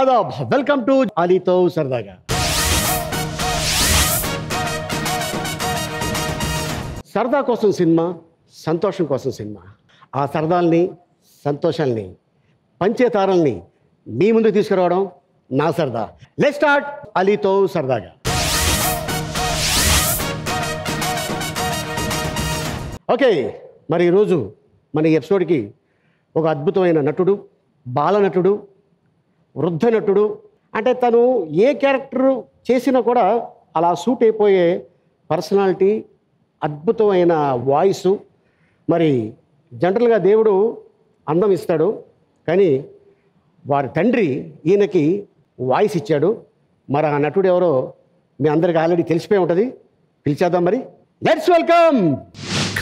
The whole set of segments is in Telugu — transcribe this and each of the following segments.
ఆదాబ్ వెల్కమ్ టు అలీతో సరదాగా సరదా కోసం సినిమా సంతోషం కోసం సినిమా ఆ సరదాల్ని సంతోషాల్ని తారల్ని మీ ముందు తీసుకురావడం నా సరదా లెట్ స్టార్ట్ అలీతో సరదాగా ఓకే మరి ఈరోజు మన ఎపిసోడ్కి ఒక అద్భుతమైన నటుడు బాలనటుడు వృద్ధ నటుడు అంటే తను ఏ క్యారెక్టర్ చేసినా కూడా అలా సూట్ అయిపోయే పర్సనాలిటీ అద్భుతమైన వాయిస్ మరి జనరల్గా దేవుడు అందం ఇస్తాడు కానీ వారి తండ్రి ఈయనకి వాయిస్ ఇచ్చాడు మరి ఆ నటుడు ఎవరో మీ అందరికి ఆల్రెడీ తెలిసిపోయి ఉంటుంది పిలిచేద్దాం మరి లెట్స్ వెల్కమ్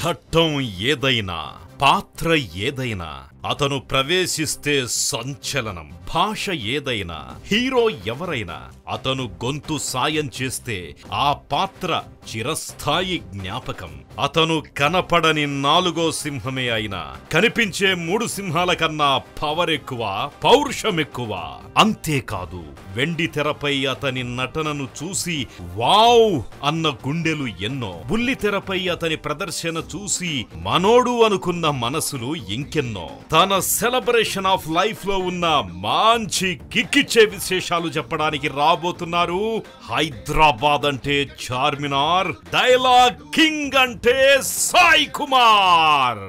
ఘట్టం ఏదైనా పాత్ర ఏదైనా అతను ప్రవేశిస్తే సంచలనం భాష ఏదైనా హీరో ఎవరైనా అతను గొంతు సాయం చేస్తే ఆ పాత్ర చిరస్థాయి జ్ఞాపకం అతను కనపడని నాలుగో సింహమే అయినా కనిపించే మూడు సింహాల కన్నా పవర్ ఎక్కువ పౌరుషం ఎక్కువ అంతేకాదు వెండి తెరపై అతని నటనను చూసి వావ్ అన్న గుండెలు ఎన్నో బుల్లి తెరపై అతని ప్రదర్శన చూసి మనోడు అనుకున్న మనసులు ఇంకెన్నో తన సెలబ్రేషన్ ఆఫ్ లైఫ్ లో ఉన్న మంచి కిక్కిచ్చే విశేషాలు చెప్పడానికి రాబోతున్నారు హైదరాబాద్ అంటే చార్మినార్ డైలాగ్ కింగ్ అంటే సాయి కుమార్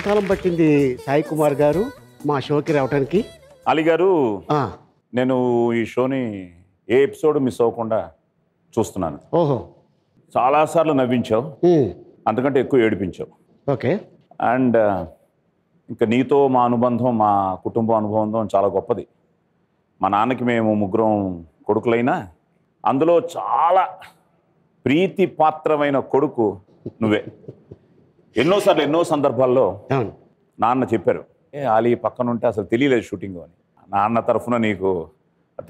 ఎంతకాలం పట్టింది సాయి కుమార్ గారు మా షోకి రావటానికి అలీ గారు నేను ఈ షోని ఏ ఎపిసోడ్ మిస్ అవ్వకుండా చూస్తున్నాను ఓహో చాలాసార్లు నవ్వించావు అంతకంటే ఎక్కువ ఏడిపించావు ఓకే అండ్ ఇంకా నీతో మా అనుబంధం మా కుటుంబ అనుబంధం చాలా గొప్పది మా నాన్నకి మేము ముగ్గురం కొడుకులైనా అందులో చాలా ప్రీతిపాత్రమైన కొడుకు నువ్వే ఎన్నోసార్లు ఎన్నో సందర్భాల్లో నాన్న చెప్పారు ఏ ఆలీ పక్కన ఉంటే అసలు తెలియలేదు షూటింగ్ అని నాన్న తరఫున నీకు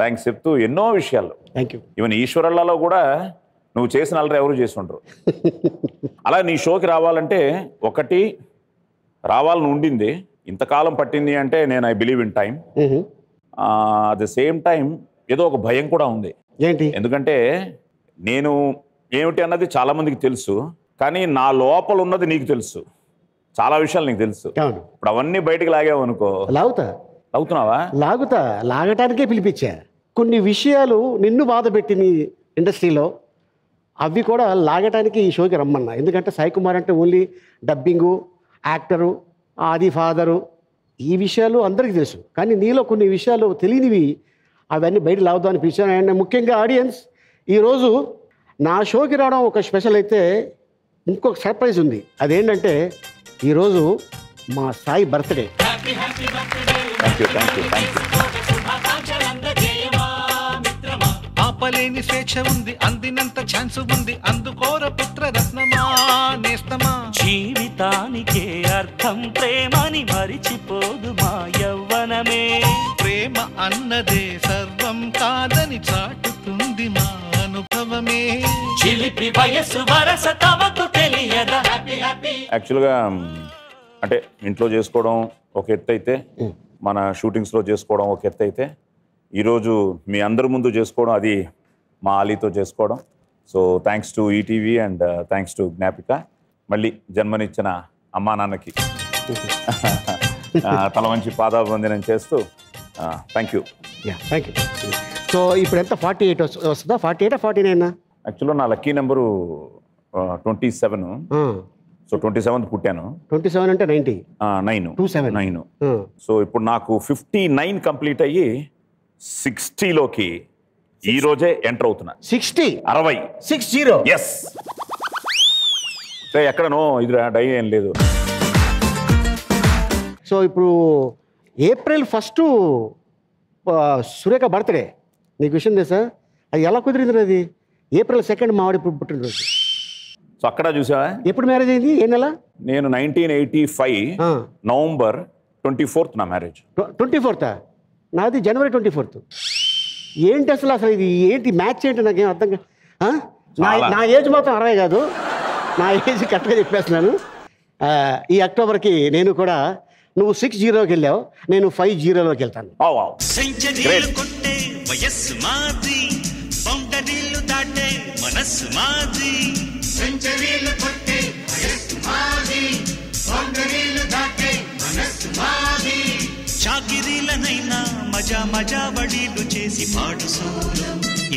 థ్యాంక్స్ చెప్తూ ఎన్నో విషయాలు థ్యాంక్ యూ ఈవెన్ ఈశ్వరల్లలో కూడా నువ్వు చేసిన అలరే ఎవరు చేసి ఉండరు అలా నీ షోకి రావాలంటే ఒకటి రావాలని ఉండింది ఇంతకాలం పట్టింది అంటే నేను I believe in time at the same time ఏదో ఒక భయం కూడా ఉంది ఏంటి ఎందుకంటే నేను ఏమిటి అన్నది చాలామందికి తెలుసు కానీ నా లోపల ఉన్నది నీకు తెలుసు చాలా విషయాలు నీకు తెలుసు ఇప్పుడు అవన్నీ బయటకు లాగావు అనుకో లాగుతా లాగుతున్నావా లాగుతా లాగటానికే పిలిపించా కొన్ని విషయాలు నిన్ను బాధ పెట్టిన ఇండస్ట్రీలో అవి కూడా లాగటానికి ఈ షోకి రమ్మన్నా ఎందుకంటే సాయి కుమార్ అంటే only dubbing actor Aadi father ఈ విషయాలు అందరికీ తెలుసు కానీ నీలో కొన్ని విషయాలు తెలియనివి అవన్నీ బయట లాగుదామని పిలిచాను అండ్ ముఖ్యంగా ఆడియన్స్ ఈరోజు నా షోకి రావడం ఒక స్పెషల్ అయితే ఇంకొక సర్ప్రైజ్ ఉంది అదేంటంటే ఈరోజు మా Sai birthday thank you thank ఆపలేని స్వేచ్ఛ ఉంది అందినంత ఛాన్స్ ఉంది అందుకోర పుత్ర రత్నమా నేస్తమా జీవితానికే అర్థం ప్రేమని మరిచిపోదు మా యవ్వనమే ప్రేమ అన్నదే సర్వం కాదని చాటు అనుభవమే చిలిపి వరస తమకు తెలియదా యాక్చువల్గా అంటే ఇంట్లో చేసుకోవడం ఒక ఎత్తు అయితే మన షూటింగ్స్లో చేసుకోవడం ఒక ఎత్తు అయితే ఈరోజు మీ అందరి ముందు చేసుకోవడం అది మా అలీతో చేసుకోవడం so thanks to ETV and thanks to Gnapika మళ్ళీ జన్మనిచ్చిన అమ్మా నాన్నకి తల మంచి పాదాభివందనం చేస్తూ thank you thank you so ఇప్పుడు ఎంత ఫార్టీ ఎయిట్ వస్తుందా ఫార్టీ ఎయిట్ ఫార్టీ నైన్ యాక్చువల్గా నా lucky number twenty seven so twenty seven పుట్టాను ట్వంటీ సెవెన్ అంటే ninety nine two seven nine so ఇప్పుడు నాకు ఫిఫ్టీ నైన్ కంప్లీట్ అయ్యి సిక్స్టీలోకి ఈ రోజే ఎంటర్ అవుతున్నా సిక్స్టీ అరవై సిక్స్ జీరో ఎస్ ఎక్కడనో ఇది డై ఏం లేదు సో ఇప్పుడు ఏప్రిల్ ఫస్ట్ సురేఖ బర్త్డే నీకు విషయం తెలుసా అది ఎలా కుదిరింది అది ఏప్రిల్ సెకండ్ మావాడి ఇప్పుడు రోజు సో అక్కడ చూసావా ఎప్పుడు మ్యారేజ్ అయింది ఏ నెల నేను nineteen eighty five November twenty fourth నా మ్యారేజ్ ట్వంటీ ఫోర్తా నాది జనవరి ట్వంటీ ఫోర్త్ ఏంటి అసలు అసలు ఇది ఏంటి మ్యాచ్ ఏంటి నాకేం అర్థం నా నా ఏజ్ మాత్రం అరవై కాదు నా ఏజ్ కరెక్ట్గా చెప్పేస్తున్నాను ఈ అక్టోబర్కి నేను కూడా నువ్వు సిక్స్ జీరోకి వెళ్ళావు నేను ఫైవ్ జీరోలోకి వెళ్తాను వయస్సు మాది బౌండరీలు దాటే మనస్సు మాది సెంచరీలు కొట్టే వయస్సు మాది బౌండరీలు దాటే మనస్సు మాది చాకిరీలనైనా మజా మజా వడీలు చేసి పాడు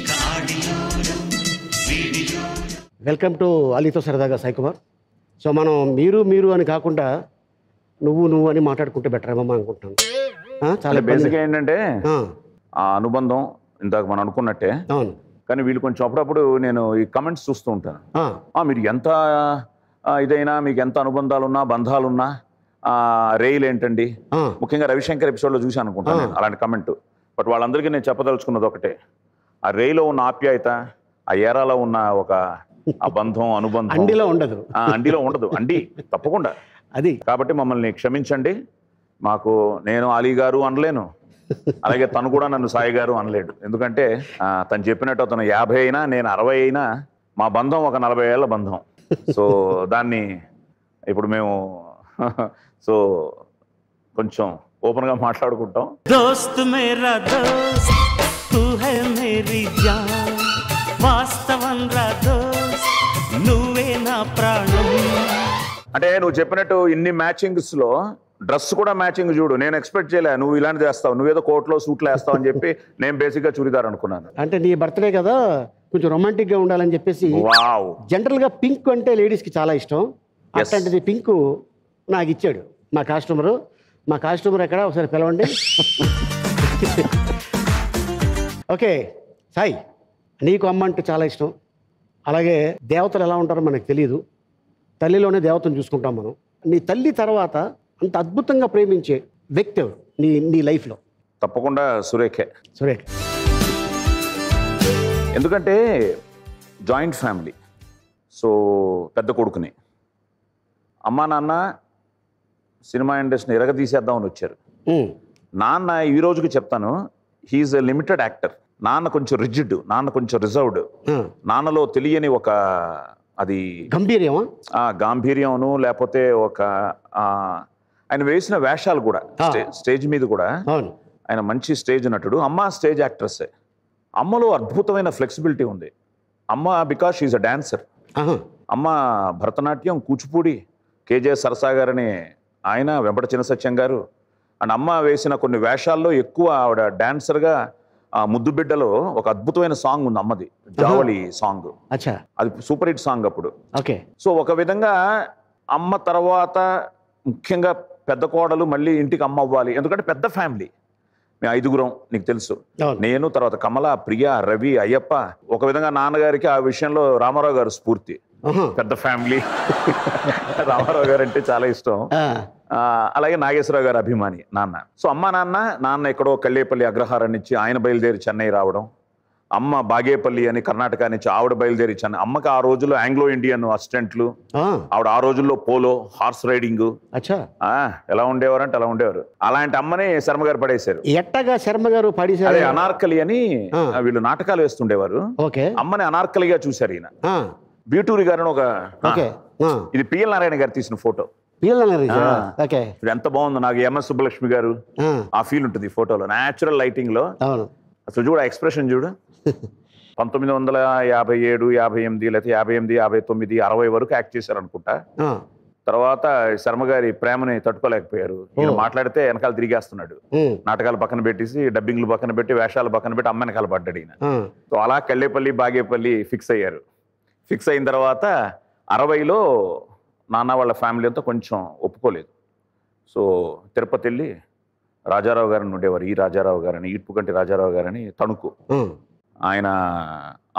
ఇక ఆడియో వీడియో వెల్కమ్ టు అలీతో సరదాగా సాయి కుమార్ సో మనం మీరు మీరు అని కాకుండా నువ్వు నువ్వు అని మాట్లాడుకుంటే బెటర్ ఏమమ్మా అనుకుంటున్నాను చాలా బేసిక్ ఏంటంటే ఆ అనుబంధం ఇందాక మనం అనుకున్నట్టే కానీ వీళ్ళు కొంచెం అప్పుడప్పుడు నేను ఈ కమెంట్స్ చూస్తూ ఉంటాను మీరు ఎంత ఇదైనా మీకు ఎంత అనుబంధాలు ఉన్నా ఆ రేయిలు ఏంటండి ముఖ్యంగా రవిశంకర్ ఎపిసోడ్లో చూశాను అనుకుంటాను అలాంటి కమెంట్ బట్ వాళ్ళందరికీ నేను చెప్పదలుచుకున్నది ఒకటే ఆ రేయిలో ఉన్న ఆప్యాయత ఆ ఏరాలో ఉన్న ఒక ఆ బంధం అనుబంధం అండిలో ఉండదు అండిలో ఉండదు అండి తప్పకుండా అది కాబట్టి మమ్మల్ని క్షమించండి మాకు నేను అలీ గారు అనలేను అలాగే తను కూడా నన్ను సాయి గారు అనలేడు ఎందుకంటే తను చెప్పినట్టు అతను యాభై అయినా నేను అరవై అయినా మా బంధం ఒక నలభై ఏళ్ళ బంధం సో దాన్ని ఇప్పుడు మేము సో కొంచెం ఓపెన్ గా మాట్లాడుకుంటాం అంటే నువ్వు చెప్పినట్టు ఇన్ని మ్యాచింగ్స్లో డ్రెస్ కూడా మ్యాచింగ్ చూడు నేను ఎక్స్పెక్ట్ చేయలే నువ్వు ఇలాంటి చేస్తావు నువ్వేదో కోట్లో సూట్లు వేస్తావు అని చెప్పి నేను బేసిక్ గా చూడదారు అనుకున్నాను అంటే నీ బర్త్డే కదా కొంచెం రొమాంటిక్ గా ఉండాలని చెప్పేసి వావ్ జనరల్ గా పింక్ అంటే లేడీస్ కి చాలా ఇష్టం అట్లాంటిది పింక్ నాకు ఇచ్చాడు మా కాస్టమర్ మా కాస్టమర్ ఎక్కడ ఒకసారి పిలవండి ఓకే సాయి నీకు అమ్మ అంటే చాలా ఇష్టం అలాగే దేవతలు ఎలా ఉంటారో మనకు తెలియదు తల్లిలోనే దేవతను చూసుకుంటాం మనం నీ తల్లి తర్వాత ఇంత అద్భుతంగా ప్రేమించే వ్యక్తి ఎవరు నీ నీ లైఫ్లో తప్పకుండా సురేఖే సురేఖ ఎందుకంటే జాయింట్ ఫ్యామిలీ సో పెద్ద కొడుకుని అమ్మా నాన్న సినిమా ఇండస్ట్రీని తీసేద్దామని వచ్చారు నాన్న ఈ రోజుకి చెప్తాను హీఈస్ ఎ లిమిటెడ్ యాక్టర్ నాన్న కొంచెం రిజిడ్ నాన్న కొంచెం రిజర్వ్డ్ నాన్నలో తెలియని ఒక అది గాంభీర్యం గాంభీర్యంను లేకపోతే ఒక ఆయన వేసిన వేషాలు కూడా స్టేజ్ మీద కూడా ఆయన మంచి స్టేజ్ నటుడు అమ్మ స్టేజ్ యాక్ట్రెస్ అమ్మలో అద్భుతమైన ఫ్లెక్సిబిలిటీ ఉంది అమ్మ బికాస్ షీఈ్ అ డాన్సర్ అమ్మ భరతనాట్యం కూచిపూడి కేజే సరసా గారని ఆయన వెంపట సత్యం గారు అండ్ అమ్మ వేసిన కొన్ని వేషాల్లో ఎక్కువ ఆవిడ డాన్సర్గా ముద్దుబిడ్డలో ఒక అద్భుతమైన సాంగ్ ఉంది అమ్మది జావళి సాంగ్ అది సూపర్ హిట్ సాంగ్ అప్పుడు ఓకే సో ఒక విధంగా అమ్మ తర్వాత ముఖ్యంగా పెద్ద కోడలు మళ్ళీ ఇంటికి అమ్మ అవ్వాలి ఎందుకంటే పెద్ద ఫ్యామిలీ మేము ఐదుగురం నీకు తెలుసు నేను తర్వాత కమల ప్రియ రవి అయ్యప్ప ఒక విధంగా నాన్నగారికి ఆ విషయంలో రామారావు గారు స్ఫూర్తి పెద్ద ఫ్యామిలీ రామారావు గారు అంటే చాలా ఇష్టం అలాగే నాగేశ్వరరావు గారు అభిమాని నాన్న సో అమ్మ నాన్న నాన్న ఎక్కడో కళ్ళేపల్లి అగ్రహారాన్ని ఇచ్చి ఆయన బయలుదేరి చెన్నై రావడం అమ్మ బాగేపల్లి అని కర్ణాటక నుంచి ఆవిడ బయలుదేరి అమ్మకి ఆ రోజుల్లో ఆంగ్లో ఇండియన్ అసిస్టెంట్లు ఆవిడ ఆ రోజుల్లో పోలో హార్స్ రైడింగ్ ఎలా ఉండేవారు అంటే అలా ఉండేవారు అలాంటి అమ్మని శర్మ గారు పడేశారు ఎట్టగా శర్మ గారు పడేశారు అనార్కలి అని వీళ్ళు నాటకాలు వేస్తుండేవారు అమ్మని అనార్కలిగా చూశారు ఈయన బీటూరి గారిని ఒక ఇది పిఎల్ నారాయణ గారు తీసిన ఫోటో ఎంత బాగుంది నాకు ఎంఎస్ సుబ్బలక్ష్మి గారు ఆ ఫీల్ ఉంటుంది ఫోటోలో న్యాచురల్ లైటింగ్ లో అసలు చూడు ఎక్స్ప్రెషన్ చూడు పంతొమ్మిది వందల యాభై ఏడు యాభై ఎనిమిది లేకపోతే యాభై ఎనిమిది యాభై తొమ్మిది అరవై వరకు యాక్ట్ చేశారు అనుకుంటా తర్వాత శర్మ గారి ప్రేమని తట్టుకోలేకపోయారు నేను మాట్లాడితే వెనకాల తిరిగేస్తున్నాడు నాటకాలు పక్కన పెట్టేసి డబ్బింగ్లు పక్కన పెట్టి వేషాలు పక్కన పెట్టి అమ్మ వెనకాల పడ్డాడు ఈయన సో అలా కళ్ళేపల్లి బాగేపల్లి ఫిక్స్ అయ్యారు ఫిక్స్ అయిన తర్వాత అరవైలో నాన్న వాళ్ళ ఫ్యామిలీ అంతా కొంచెం ఒప్పుకోలేదు సో తిరుపతి వెళ్ళి రాజారావు గారిని ఉండేవారు ఈ రాజారావు గారని ఇటుపుకంటి రాజారావు గారని తణుకు ఆయన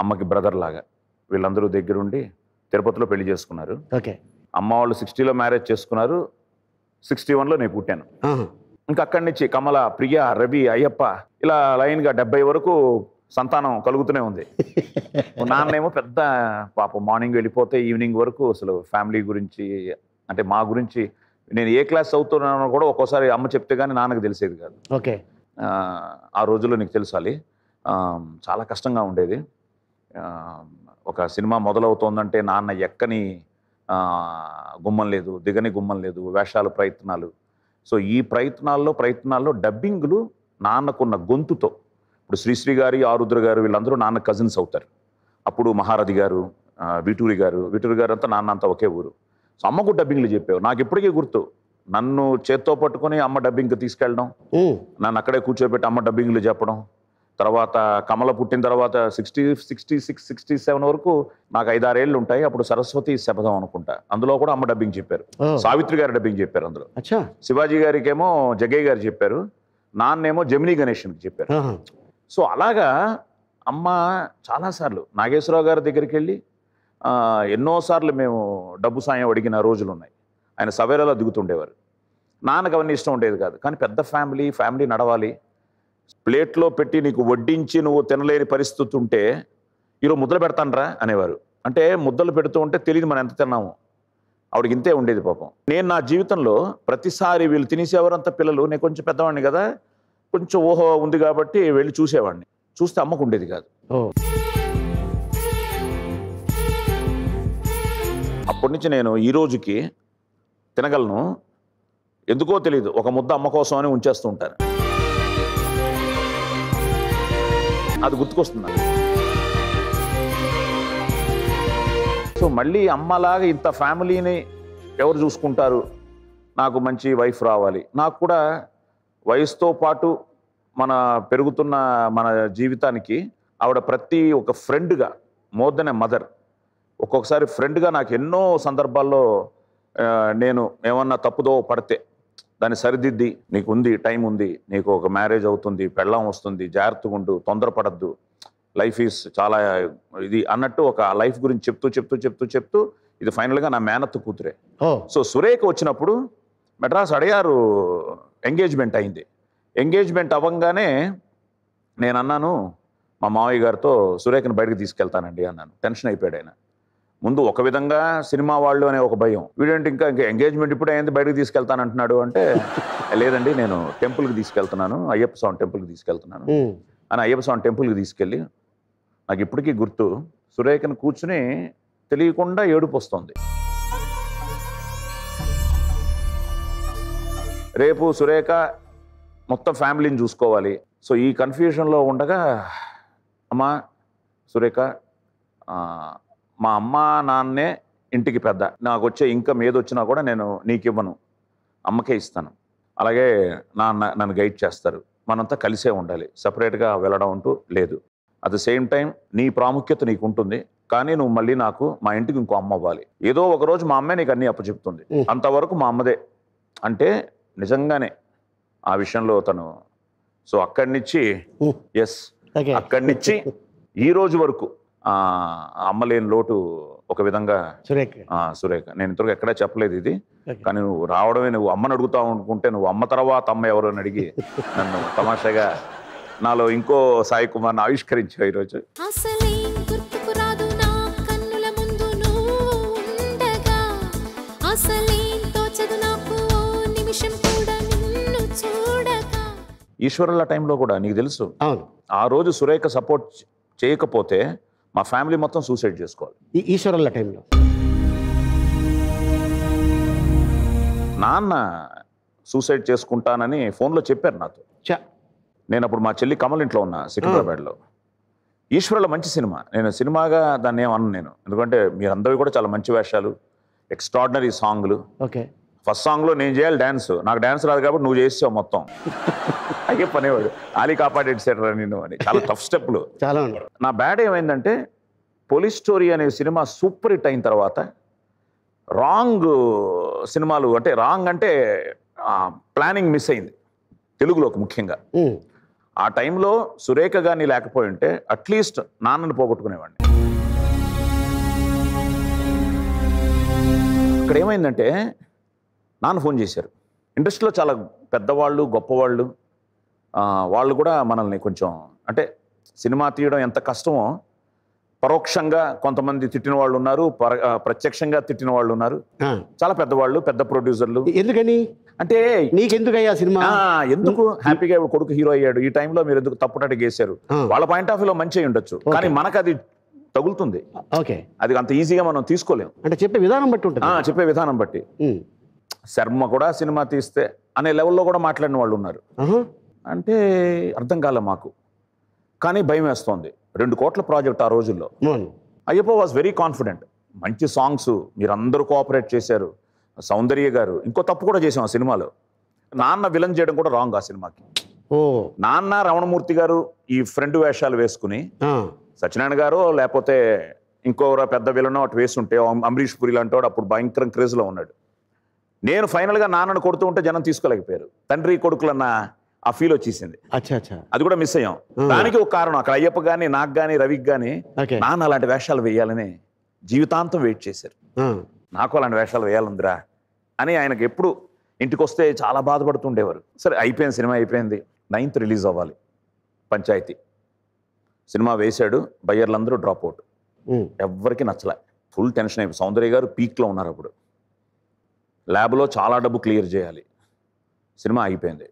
అమ్మకి బ్రదర్ లాగా వీళ్ళందరూ దగ్గరుండి తిరుపతిలో పెళ్లి చేసుకున్నారు ఓకే అమ్మ వాళ్ళు సిక్స్టీలో మ్యారేజ్ చేసుకున్నారు సిక్స్టీ వన్లో నేను పుట్టాను ఇంకా అక్కడి నుంచి కమల ప్రియ రవి అయ్యప్ప ఇలా లైన్గా డెబ్బై వరకు సంతానం కలుగుతూనే ఉంది నాన్నేమో పెద్ద పాపం మార్నింగ్ వెళ్ళిపోతే ఈవినింగ్ వరకు అసలు ఫ్యామిలీ గురించి అంటే మా గురించి నేను ఏ క్లాస్ చదువుతున్నానో కూడా ఒక్కోసారి అమ్మ చెప్తే కానీ నాన్నకు తెలిసేది కాదు ఓకే ఆ రోజుల్లో నీకు తెలుసాలి చాలా కష్టంగా ఉండేది ఒక సినిమా మొదలవుతోందంటే నాన్న ఎక్కని గుమ్మం లేదు దిగని గుమ్మం లేదు వేషాలు ప్రయత్నాలు సో ఈ ప్రయత్నాల్లో ప్రయత్నాల్లో డబ్బింగ్లు నాన్నకున్న గొంతుతో ఇప్పుడు శ్రీశ్రీ గారి ఆరుద్ర గారు వీళ్ళందరూ నాన్న కజిన్స్ అవుతారు అప్పుడు మహారథి గారు విటూరి గారు విటూరి గారు అంతా నాన్న అంతా ఒకే ఊరు సో అమ్మకు డబ్బింగ్లు చెప్పావు నాకు ఇప్పటికీ గుర్తు నన్ను చేత్తో పట్టుకొని అమ్మ డబ్బింగ్కి తీసుకెళ్ళడం నన్ను అక్కడే కూర్చోబెట్టి అమ్మ డబ్బింగ్లు చెప్పడం తర్వాత కమల పుట్టిన తర్వాత sixty sixty six sixty seven వరకు నాకు ఐదారేళ్ళు ఉంటాయి అప్పుడు సరస్వతి శపథం అనుకుంటా అందులో కూడా అమ్మ డబ్బింగ్ చెప్పారు సావిత్రి గారు డబ్బింగ్ చెప్పారు అందులో శివాజీ గారికి ఏమో జగ్గయ్య గారు చెప్పారు నాన్నేమో జమినీ గణేష్కి చెప్పారు సో అలాగా అమ్మ చాలాసార్లు నాగేశ్వరరావు గారి దగ్గరికి వెళ్ళి ఎన్నోసార్లు మేము డబ్బు సాయం అడిగిన రోజులు ఉన్నాయి ఆయన సవేరాలో దిగుతుండేవారు నాన్నకు అవన్నీ ఇష్టం ఉండేది కాదు కానీ పెద్ద ఫ్యామిలీ ఫ్యామిలీ నడవాలి ప్లేట్లో పెట్టి నీకు వడ్డించి నువ్వు తినలేని పరిస్థితి ఉంటే ఈరోజు ముద్దలు పెడతానరా అనేవారు అంటే ముద్దలు పెడుతూ ఉంటే తెలియదు మనం ఎంత తిన్నాము ఆవిడకి ఇంతే ఉండేది పాపం నేను నా జీవితంలో ప్రతిసారి వీళ్ళు అంత పిల్లలు నేను కొంచెం పెద్దవాడిని కదా కొంచెం ఊహ ఉంది కాబట్టి వెళ్ళి చూసేవాడిని చూస్తే అమ్మకు ఉండేది కాదు అప్పటి నుంచి నేను ఈ రోజుకి తినగలను ఎందుకో తెలియదు ఒక ముద్ద అమ్మ కోసం అని ఉంచేస్తూ ఉంటాను అది గుర్తుకొస్తుంది సో మళ్ళీ అమ్మలాగా ఇంత ఫ్యామిలీని ఎవరు చూసుకుంటారు నాకు మంచి వైఫ్ రావాలి నాకు కూడా వయసుతో పాటు మన పెరుగుతున్న మన జీవితానికి ఆవిడ ప్రతి ఒక ఫ్రెండ్గా మోర్ దెన్ ఏ మదర్ ఒక్కొక్కసారి ఫ్రెండ్గా నాకు ఎన్నో సందర్భాల్లో నేను ఏమన్నా తప్పుదో పడితే దాన్ని సరిదిద్ది నీకు ఉంది టైం ఉంది నీకు ఒక మ్యారేజ్ అవుతుంది పెళ్ళం వస్తుంది జాగ్రత్తగా ఉండు తొందరపడద్దు లైఫ్ ఈజ్ చాలా ఇది అన్నట్టు ఒక లైఫ్ గురించి చెప్తూ చెప్తూ చెప్తూ చెప్తూ ఇది ఫైనల్గా నా మేనత్తు కూతురే సో సురేఖ వచ్చినప్పుడు మెడ్రాస్ అడిగారు ఎంగేజ్మెంట్ అయింది ఎంగేజ్మెంట్ అవ్వంగానే నేను అన్నాను మా మావయ్య గారితో సురేఖను బయటకు తీసుకెళ్తానండి అన్నాను టెన్షన్ అయిపోయాడు ఆయన ముందు ఒక విధంగా సినిమా వాళ్ళు అనే ఒక భయం వీడేంటి ఇంకా ఇంకా ఎంగేజ్మెంట్ ఇప్పుడు అయింది బయటకు తీసుకెళ్తాను అంటున్నాడు అంటే లేదండి నేను టెంపుల్కి తీసుకెళ్తున్నాను అయ్యప్ప స్వామి టెంపుల్కి తీసుకెళ్తున్నాను అని అయ్యప్ప స్వామి టెంపుల్కి తీసుకెళ్ళి నాకు ఇప్పటికీ గుర్తు సురేఖను కూర్చుని తెలియకుండా ఏడుపు వస్తుంది రేపు సురేఖ మొత్తం ఫ్యామిలీని చూసుకోవాలి సో ఈ కన్ఫ్యూషన్లో ఉండగా అమ్మా సురేఖ మా అమ్మ నాన్నే ఇంటికి పెద్ద నాకు వచ్చే ఇన్కమ్ ఏదొచ్చినా కూడా నేను నీకు ఇవ్వను అమ్మకే ఇస్తాను అలాగే నాన్న నన్ను గైడ్ చేస్తారు మనంతా కలిసే ఉండాలి సపరేట్గా వెళ్ళడం అంటూ లేదు అట్ ద సేమ్ టైం నీ ప్రాముఖ్యత నీకు ఉంటుంది కానీ నువ్వు మళ్ళీ నాకు మా ఇంటికి ఇంకో అమ్మ అవ్వాలి ఏదో ఒక రోజు మా అమ్మే నీకు అన్నీ అప్పచెప్తుంది అంతవరకు మా అమ్మదే అంటే నిజంగానే ఆ విషయంలో తను సో అక్కడి నుంచి ఎస్ అక్కడి నుంచి ఈ రోజు వరకు అమ్మలేని లోటు ఒక విధంగా సురేఖ సురేఖ నేను ఇంతవరకు ఎక్కడా చెప్పలేదు ఇది కానీ నువ్వు రావడమే నువ్వు అమ్మని అడుగుతావు అనుకుంటే నువ్వు అమ్మ తర్వాత అమ్మ ఎవరు అని అడిగి నన్ను తమాషాగా నాలో ఇంకో సాయి కుమార్ని ఆవిష్కరించావు ఈరోజు ఈశ్వరుల టైంలో కూడా నీకు తెలుసు ఆ రోజు సురేఖ సపోర్ట్ చేయకపోతే మా ఫ్యామిలీ మొత్తం సూసైడ్ చేసుకోవాలి ఈ ఈశ్వరుల టైంలో నాన్న సూసైడ్ చేసుకుంటానని ఫోన్లో చెప్పారు నాతో నేను అప్పుడు మా చెల్లి కమల్ ఇంట్లో ఉన్నా సికింద్రాబాద్లో ఈశ్వరుల మంచి సినిమా నేను సినిమాగా దాన్ని ఏమన్నా నేను ఎందుకంటే మీరందరూ కూడా చాలా మంచి వేషాలు ఎక్స్ట్రాడినరీ సాంగ్లు ఓకే ఫస్ట్ సాంగ్లో నేను చేయాలి డ్యాన్స్ నాకు డ్యాన్స్ రాదు కాబట్టి నువ్వు చేసావు మొత్తం అయ్యే పనేవాడు అలీ కాపాడేట్ సెటర్ అని చాలా టఫ్ స్టెప్లు చాలా నా బ్యాడ్ ఏమైందంటే పోలీస్ స్టోరీ అనే సినిమా సూపర్ హిట్ అయిన తర్వాత రాంగ్ సినిమాలు అంటే రాంగ్ అంటే ప్లానింగ్ మిస్ అయింది తెలుగులోకి ముఖ్యంగా ఆ టైంలో సురేఖ గారిని లేకపోయి ఉంటే అట్లీస్ట్ నాన్నను పోగొట్టుకునేవాడిని ఇక్కడ ఏమైందంటే నాన్న ఫోన్ చేశారు ఇండస్ట్రీలో చాలా పెద్దవాళ్ళు గొప్పవాళ్ళు వాళ్ళు కూడా మనల్ని కొంచెం అంటే సినిమా తీయడం ఎంత కష్టమో పరోక్షంగా కొంతమంది తిట్టిన వాళ్ళు ఉన్నారు ప్రత్యక్షంగా తిట్టిన వాళ్ళు ఉన్నారు చాలా పెద్దవాళ్ళు పెద్ద ప్రొడ్యూసర్లు ఎందుకని అంటే నీకెందుకు అయ్యా సినిమా ఎందుకు హ్యాపీగా కొడుకు హీరో అయ్యాడు ఈ టైంలో మీరు ఎందుకు తప్పుటట్టు గేశారు వాళ్ళ పాయింట్ ఆఫ్ వ్యూలో మంచి ఉండొచ్చు కానీ మనకు అది తగులుతుంది ఓకే అది అంత ఈజీగా మనం తీసుకోలేము అంటే చెప్పే విధానం బట్టి ఉంటుంది చెప్పే విధానం బట్టి శర్మ కూడా సినిమా తీస్తే అనే లెవెల్లో కూడా మాట్లాడిన వాళ్ళు ఉన్నారు అంటే అర్థం కాల మాకు కానీ భయం వేస్తోంది రెండు కోట్ల ప్రాజెక్ట్ ఆ రోజుల్లో అయ్యప్ప వాజ్ వెరీ కాన్ఫిడెంట్ మంచి సాంగ్స్ మీరందరూ కోఆపరేట్ చేశారు సౌందర్య గారు ఇంకో తప్పు కూడా చేసాం ఆ సినిమాలో నాన్న విలన్ చేయడం కూడా రాంగ్ ఆ సినిమాకి నాన్న రమణమూర్తి గారు ఈ ఫ్రెండ్ వేషాలు వేసుకుని సత్యనారాయణ గారు లేకపోతే ఇంకో పెద్ద విలన్ అటు వేసుంటే అంబరీష్ పురి లాంటి వాడు అప్పుడు భయంకరం క్రేజ్లో ఉన్నాడు నేను ఫైనల్గా నాన్నను కొడుతూ ఉంటే జనం తీసుకోలేకపోయారు తండ్రి కొడుకులన్న ఆ ఫీల్ వచ్చేసింది అది కూడా మిస్ అయ్యాం దానికి ఒక కారణం అక్కడ అయ్యప్ప కానీ నాకు గానీ రవికి కానీ నాన్న అలాంటి వేషాలు వేయాలని జీవితాంతం వెయిట్ చేశారు నాకు అలాంటి వేషాలు వేయాలందిరా అని ఆయనకు ఎప్పుడు ఇంటికి వస్తే చాలా బాధపడుతుండేవారు సరే అయిపోయింది సినిమా అయిపోయింది నైన్త్ రిలీజ్ అవ్వాలి పంచాయతీ సినిమా వేశాడు బయ్యర్లందరూ డ్రాప్ అవుట్ ఎవరికి నచ్చలే ఫుల్ టెన్షన్ అయిపోయి సౌందర్య గారు పీక్లో ఉన్నారు అప్పుడు ల్యాబ్లో చాలా డబ్బు క్లియర్ చేయాలి సినిమా ఆగిపోయింది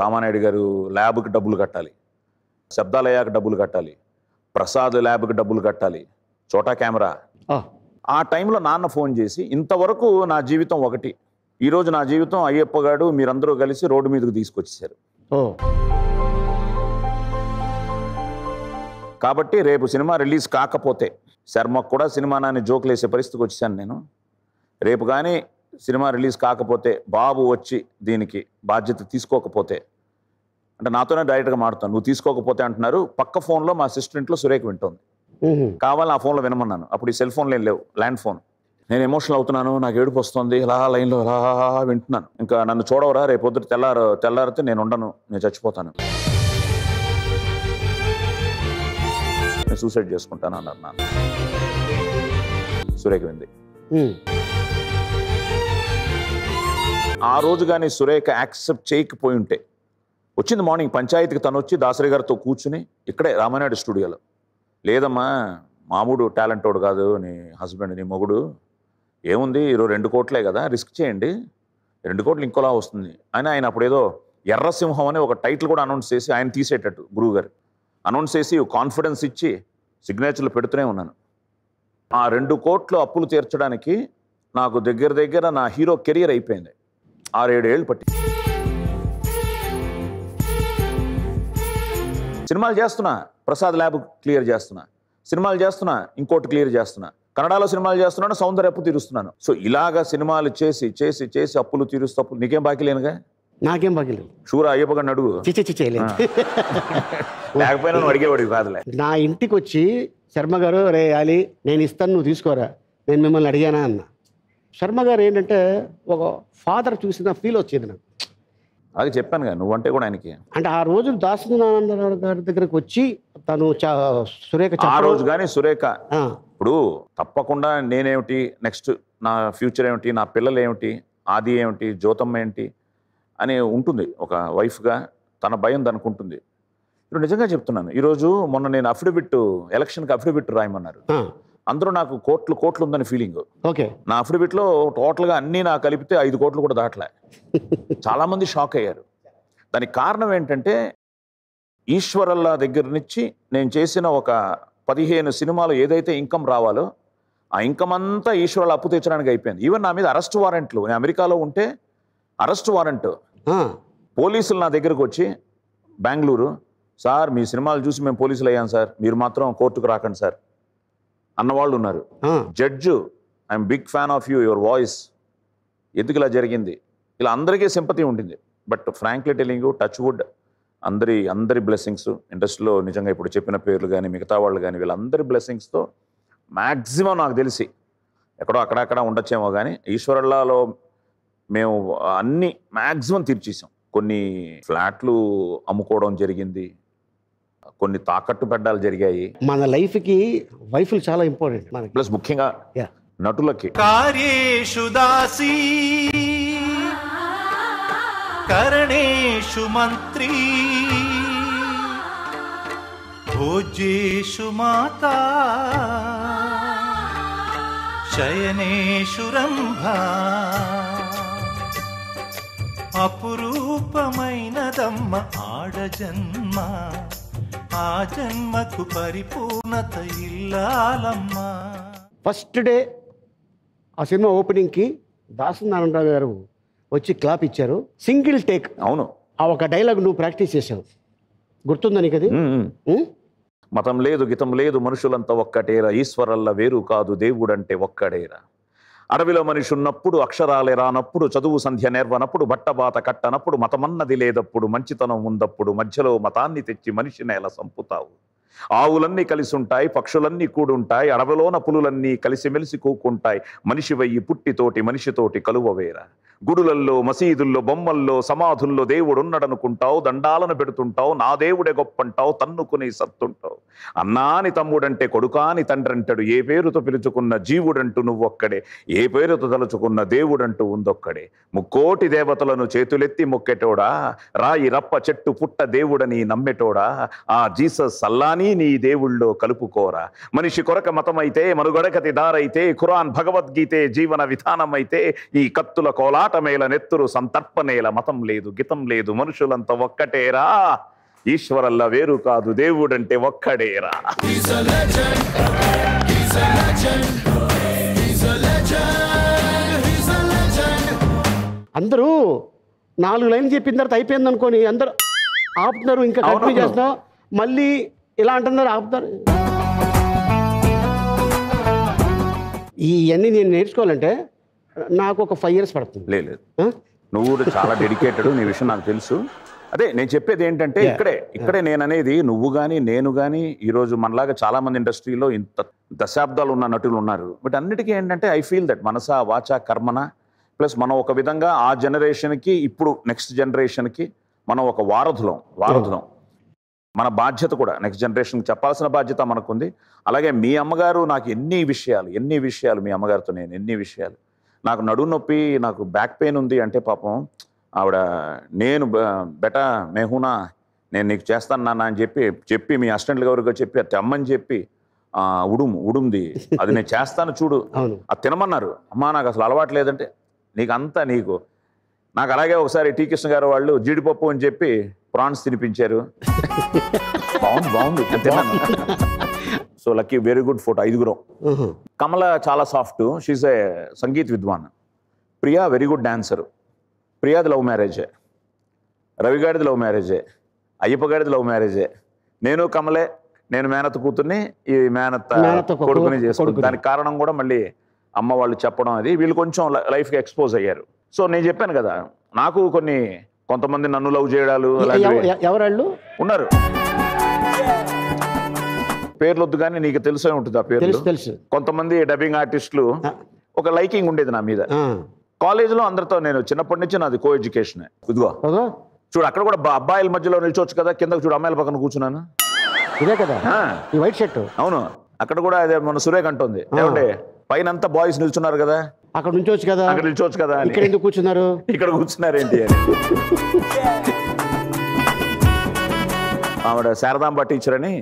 రామానాయుడు గారు ల్యాబ్కి డబ్బులు కట్టాలి శబ్దాలయాకి డబ్బులు కట్టాలి ప్రసాద్ ల్యాబ్కి డబ్బులు కట్టాలి చోటా కెమెరా ఆ టైంలో నాన్న ఫోన్ చేసి ఇంతవరకు నా జీవితం ఒకటి ఈరోజు నా జీవితం అయ్యప్పగాడు మీరందరూ కలిసి రోడ్డు మీదకు తీసుకొచ్చేసారు కాబట్టి రేపు సినిమా రిలీజ్ కాకపోతే శర్మకు కూడా సినిమా నాని జోకులు వేసే పరిస్థితికి వచ్చాను నేను రేపు కానీ సినిమా రిలీజ్ కాకపోతే బాబు వచ్చి దీనికి బాధ్యత తీసుకోకపోతే అంటే నాతోనే డైరెక్ట్గా మాడుతాను నువ్వు తీసుకోకపోతే అంటున్నారు పక్క ఫోన్లో మా అసిస్టెంట్లో సురేఖ వింటోంది కావాలి ఆ ఫోన్లో వినమన్నాను అప్పుడు ఈ సెల్ ఫోన్లు ఏం లేవు ల్యాండ్ ఫోన్ నేను ఎమోషనల్ అవుతున్నాను నాకు ఏడుపు వస్తుంది ఇలా లైన్లో ఇలా వింటున్నాను ఇంకా నన్ను చూడవరా రేపు పొద్దుట తెల్లారు తెల్లారితే నేను ఉండను నేను చచ్చిపోతాను నేను సూసైడ్ చేసుకుంటాను అన్నారు నాన్న సురేఖ వింది ఆ రోజు కానీ సురేఖ యాక్సెప్ట్ చేయకపోయి ఉంటే వచ్చింది మార్నింగ్ పంచాయతీకి తను వచ్చి దాసరి గారితో కూర్చుని ఇక్కడే రామానాయుడు స్టూడియోలో లేదమ్మా మామూడు టాలెంటోడు కాదు నీ హస్బెండ్ నీ మొగుడు ఏముంది ఈరోజు రెండు కోట్లే కదా రిస్క్ చేయండి రెండు కోట్లు ఇంకోలా వస్తుంది అని ఆయన అప్పుడు ఏదో ఎర్రసింహం అనే ఒక టైటిల్ కూడా అనౌన్స్ చేసి ఆయన తీసేటట్టు గురువు గారు అనౌన్స్ చేసి కాన్ఫిడెన్స్ ఇచ్చి సిగ్నేచర్లు పెడుతూనే ఉన్నాను ఆ రెండు కోట్లు అప్పులు తీర్చడానికి నాకు దగ్గర దగ్గర నా హీరో కెరియర్ అయిపోయింది ఆరేడు ఏళ్ళు పట్టి సినిమాలు చేస్తున్నా ప్రసాద్ ల్యాబ్ క్లియర్ చేస్తున్నా సినిమాలు చేస్తున్నా ఇంకోటి క్లియర్ చేస్తున్నా కన్నడలో సినిమాలు చేస్తున్నాను సౌందర్య అప్పు తీరుస్తున్నాను సో ఇలాగా సినిమాలు చేసి చేసి చేసి అప్పులు తీరుస్తూ అప్పులు నీకేం బాకీ లేనుగా నాకేం బాగా లేదు షూరా నడుగు అడుగు చిచి లేకపోయినా నువ్వు అడిగేవాడు కాదులే నా ఇంటికి వచ్చి శర్మ గారు రే అలీ నేను ఇస్తాను నువ్వు తీసుకోరా నేను మిమ్మల్ని అడిగానా అన్నా శర్మ గారు ఏంటంటే ఒక ఫాదర్ చూసిన ఫీల్ వచ్చేది నాకు అది చెప్పాను కదా నువ్వంటే కూడా ఆయనకి అంటే ఆ రోజు దాసనారాయణ గారి దగ్గరకు వచ్చి తను సురేఖ ఆ రోజు కానీ సురేఖ ఇప్పుడు తప్పకుండా నేనేమిటి నెక్స్ట్ నా ఫ్యూచర్ ఏమిటి నా పిల్లలు ఏమిటి ఆది ఏమిటి జ్యోతమ్మ ఏంటి అని ఉంటుంది ఒక వైఫ్గా తన భయం ఉంటుంది ఇప్పుడు నిజంగా చెప్తున్నాను ఈరోజు మొన్న నేను అఫిడవిట్ ఎలక్షన్కి అఫిడవిట్ రాయమన్నారు అందరూ నాకు కోట్లు కోట్లు ఉందని ఫీలింగ్ ఓకే నా అఫిడవిట్లో టోటల్గా అన్నీ నాకు కలిపితే ఐదు కోట్లు కూడా దాటలే చాలామంది షాక్ అయ్యారు దానికి కారణం ఏంటంటే ఈశ్వరల్లా దగ్గర నుంచి నేను చేసిన ఒక పదిహేను సినిమాలు ఏదైతే ఇన్కమ్ రావాలో ఆ ఇన్కమ్ అంతా ఈశ్వరాలు అప్పు తెచ్చడానికి అయిపోయింది ఈవెన్ నా మీద అరెస్ట్ వారెంట్లు నేను అమెరికాలో ఉంటే అరెస్ట్ వారెంట్ పోలీసులు నా దగ్గరకు వచ్చి బెంగళూరు సార్ మీ సినిమాలు చూసి మేము పోలీసులు అయ్యాం సార్ మీరు మాత్రం కోర్టుకు రాకండి సార్ అన్నవాళ్ళు ఉన్నారు judge I'm big fan of you your voice ఎందుకు ఇలా జరిగింది ఇలా అందరికీ సింపతి ఉంటుంది but frankly telling touch wood అందరి అందరి బ్లెస్సింగ్స్ ఇండస్ట్రీలో నిజంగా ఇప్పుడు చెప్పిన పేర్లు కానీ మిగతా వాళ్ళు కానీ వీళ్ళందరి బ్లెస్సింగ్స్తో మ్యాక్సిమం నాకు తెలిసి ఎక్కడో అక్కడక్కడ ఉండొచ్చేమో కానీ ఈశ్వరల్లాలో మేము అన్ని మ్యాక్సిమం తీర్చేసాం కొన్ని ఫ్లాట్లు అమ్ముకోవడం జరిగింది కొన్ని తాకట్టు పెట్టాలి జరిగాయి మన లైఫ్కి వైఫ్ చాలా ఇంపార్టెంట్ మనకి ప్లస్ ముఖ్యంగా Yeah. నటులకి कार्येषु కరణేషు మంత్రి मन्त्री भोज्येषु माता शयनेषु रम्भा అపురూపమైనదమ్మ ఆడజన్మ ఆ జన్మకు పరిపూర్ణత ఇల్లాలమ్మా ఫస్ట్ డే ఆ సినిమా ఓపెనింగ్కి దాసు నారాయణరావు గారు వచ్చి క్లాప్ ఇచ్చారు సింగిల్ టేక్ అవును ఆ ఒక డైలాగ్ నువ్వు ప్రాక్టీస్ చేశావు గుర్తుందా నీకు అది మతం లేదు గితం లేదు మనుషులంతా ఒక్కటేరా ఈశ్వరల్లా వేరు కాదు దేవుడంటే ఒక్కడేరా అడవిలో మనిషి ఉన్నప్పుడు అక్షరాలే రానప్పుడు చదువు సంధ్య నేర్వనప్పుడు బట్టబాత కట్టనప్పుడు మతమన్నది లేదప్పుడు మంచితనం ఉందప్పుడు మధ్యలో మతాన్ని తెచ్చి మనిషి నేల సంపుతావు ఆవులన్నీ కలిసి ఉంటాయి పక్షులన్నీ కూడుంటాయి అడవిలోన పులులన్నీ కలిసిమెలిసి కూకుంటాయి మనిషివయ్యి పుట్టితోటి మనిషితోటి కలువవేరా గుడులల్లో మసీదుల్లో బొమ్మల్లో సమాధుల్లో ఉన్నాడనుకుంటావు దండాలను పెడుతుంటావు నా దేవుడే గొప్పంటావు తన్నుకుని సత్తుంటావు అన్నాని తమ్ముడంటే కొడుకాని తండ్రి అంటాడు ఏ పేరుతో పిలుచుకున్న జీవుడంటూ నువ్వొక్కడే ఏ పేరుతో తలుచుకున్న దేవుడంటూ ఉందొక్కడే ముక్కోటి దేవతలను చేతులెత్తి మొక్కెటోడా రాయి రప్ప చెట్టు పుట్ట దేవుడని నమ్మెటోడా ఆ జీసస్ అల్లాని కానీ నీ దేవుళ్ళో కలుపుకోరా మనిషి కొరక మతమైతే మనుగడకతి దారైతే ఖురాన్ భగవద్గీతే జీవన విధానమైతే ఈ కత్తుల కోలాటమేల నెత్తురు సంతర్పనేల మతం లేదు గితం లేదు మనుషులంతా ఒక్కటేరా ఈశ్వరల్ల వేరు కాదు దేవుడంటే ఒక్కడేరా అందరూ నాలుగు లైన్లు చెప్పిన తర్వాత అయిపోయింది అనుకోని అందరు ఆపుతున్నారు ఇంకా కంటిన్యూ మళ్ళీ ఇలా అంటున్నారు ఆపుతారు ఇవన్నీ నేను నేర్చుకోవాలంటే నాకు ఒక ఫైవ్ ఇయర్స్ పడుతుంది లేదు నువ్వు చాలా డెడికేటెడ్ నీ విషయం నాకు తెలుసు అదే నేను చెప్పేది ఏంటంటే ఇక్కడే ఇక్కడే నేను అనేది నువ్వు కానీ నేను కానీ ఈరోజు మనలాగా చాలా మంది ఇండస్ట్రీలో ఇంత దశాబ్దాలు ఉన్న నటులు ఉన్నారు బట్ అన్నిటికీ ఏంటంటే ఐ ఫీల్ దట్ మనస వాచ కర్మన ప్లస్ మనం ఒక విధంగా ఆ జనరేషన్కి ఇప్పుడు నెక్స్ట్ జనరేషన్కి మనం ఒక వారధులం వారధులం మన బాధ్యత కూడా నెక్స్ట్ జనరేషన్కి చెప్పాల్సిన బాధ్యత మనకుంది అలాగే మీ అమ్మగారు నాకు ఎన్ని విషయాలు ఎన్ని విషయాలు మీ అమ్మగారితో నేను ఎన్ని విషయాలు నాకు నడుము నొప్పి నాకు బ్యాక్ పెయిన్ ఉంది అంటే పాపం ఆవిడ నేను బెటా మేహునా నేను నీకు చేస్తాను నాన్న అని చెప్పి చెప్పి మీ అసిస్టెంట్ గౌరవ చెప్పి అది తెమ్మని చెప్పి ఉడుము ఉడుంది అది నేను చేస్తాను చూడు అది తినమన్నారు అమ్మా నాకు అసలు అలవాటు లేదంటే నీకు అంతా నీకు నాకు అలాగే ఒకసారి టీ కృష్ణ గారు వాళ్ళు జీడిపప్పు అని చెప్పి ప్రాన్స్ తినిపించారు బాగుంది బాగుంది so lucky very good photo ఐదుగురం కమల చాలా సాఫ్ట్ షీజ్ ఏ సంగీత్ విద్వాన్ ప్రియా వెరీ గుడ్ డాన్సర్ ప్రియాది లవ్ మ్యారేజే రవిగాడిది లవ్ మ్యారేజే అయ్యప్పగాడిది లవ్ మ్యారేజే నేను కమలే నేను మేనత్ కూతుర్ని ఈ మేనత్ కొడుకుని చేసుకుంటాను దానికి కారణం కూడా మళ్ళీ అమ్మ వాళ్ళు చెప్పడం అది వీళ్ళు కొంచెం లైఫ్కి ఎక్స్పోజ్ అయ్యారు సో నేను చెప్పాను కదా నాకు కొన్ని కొంతమంది నన్ను లవ్ చేయడాలు ఎవరాళ్ళు ఉన్నారు పేర్లొద్దు కానీ నీకు తెలుసే ఉంటుంది ఆ పేరు తెలుసు కొంతమంది డబ్బింగ్ ఆర్టిస్టులు ఒక లైకింగ్ ఉండేది నా మీద కాలేజీలో అందరితో నేను చిన్నప్పటి నుంచి నాది కో ఎడ్యుకేషన్ ఇదిగో చూడు అక్కడ కూడా అబ్బాయిల మధ్యలో నిల్చోవచ్చు కదా కిందకు చూడు అమ్మాయిల పక్కన కూర్చున్నాను ఇదే కదా వైట్ షర్ట్ అవును అక్కడ కూడా అదే మన సురేఖ అంటుంది ఏమంటే పైన అంతా బాయ్స్ నిల్చున్నారు కదా అక్కడ నుంచోవచ్చు కదా అక్కడ నిల్చోవచ్చు కదా ఇక్కడ ఎందుకు కూర్చున్నారు ఇక్కడ కూర్చున్నారు ఏంటి అని ఆవిడ శారదాంబ టీచర్ అని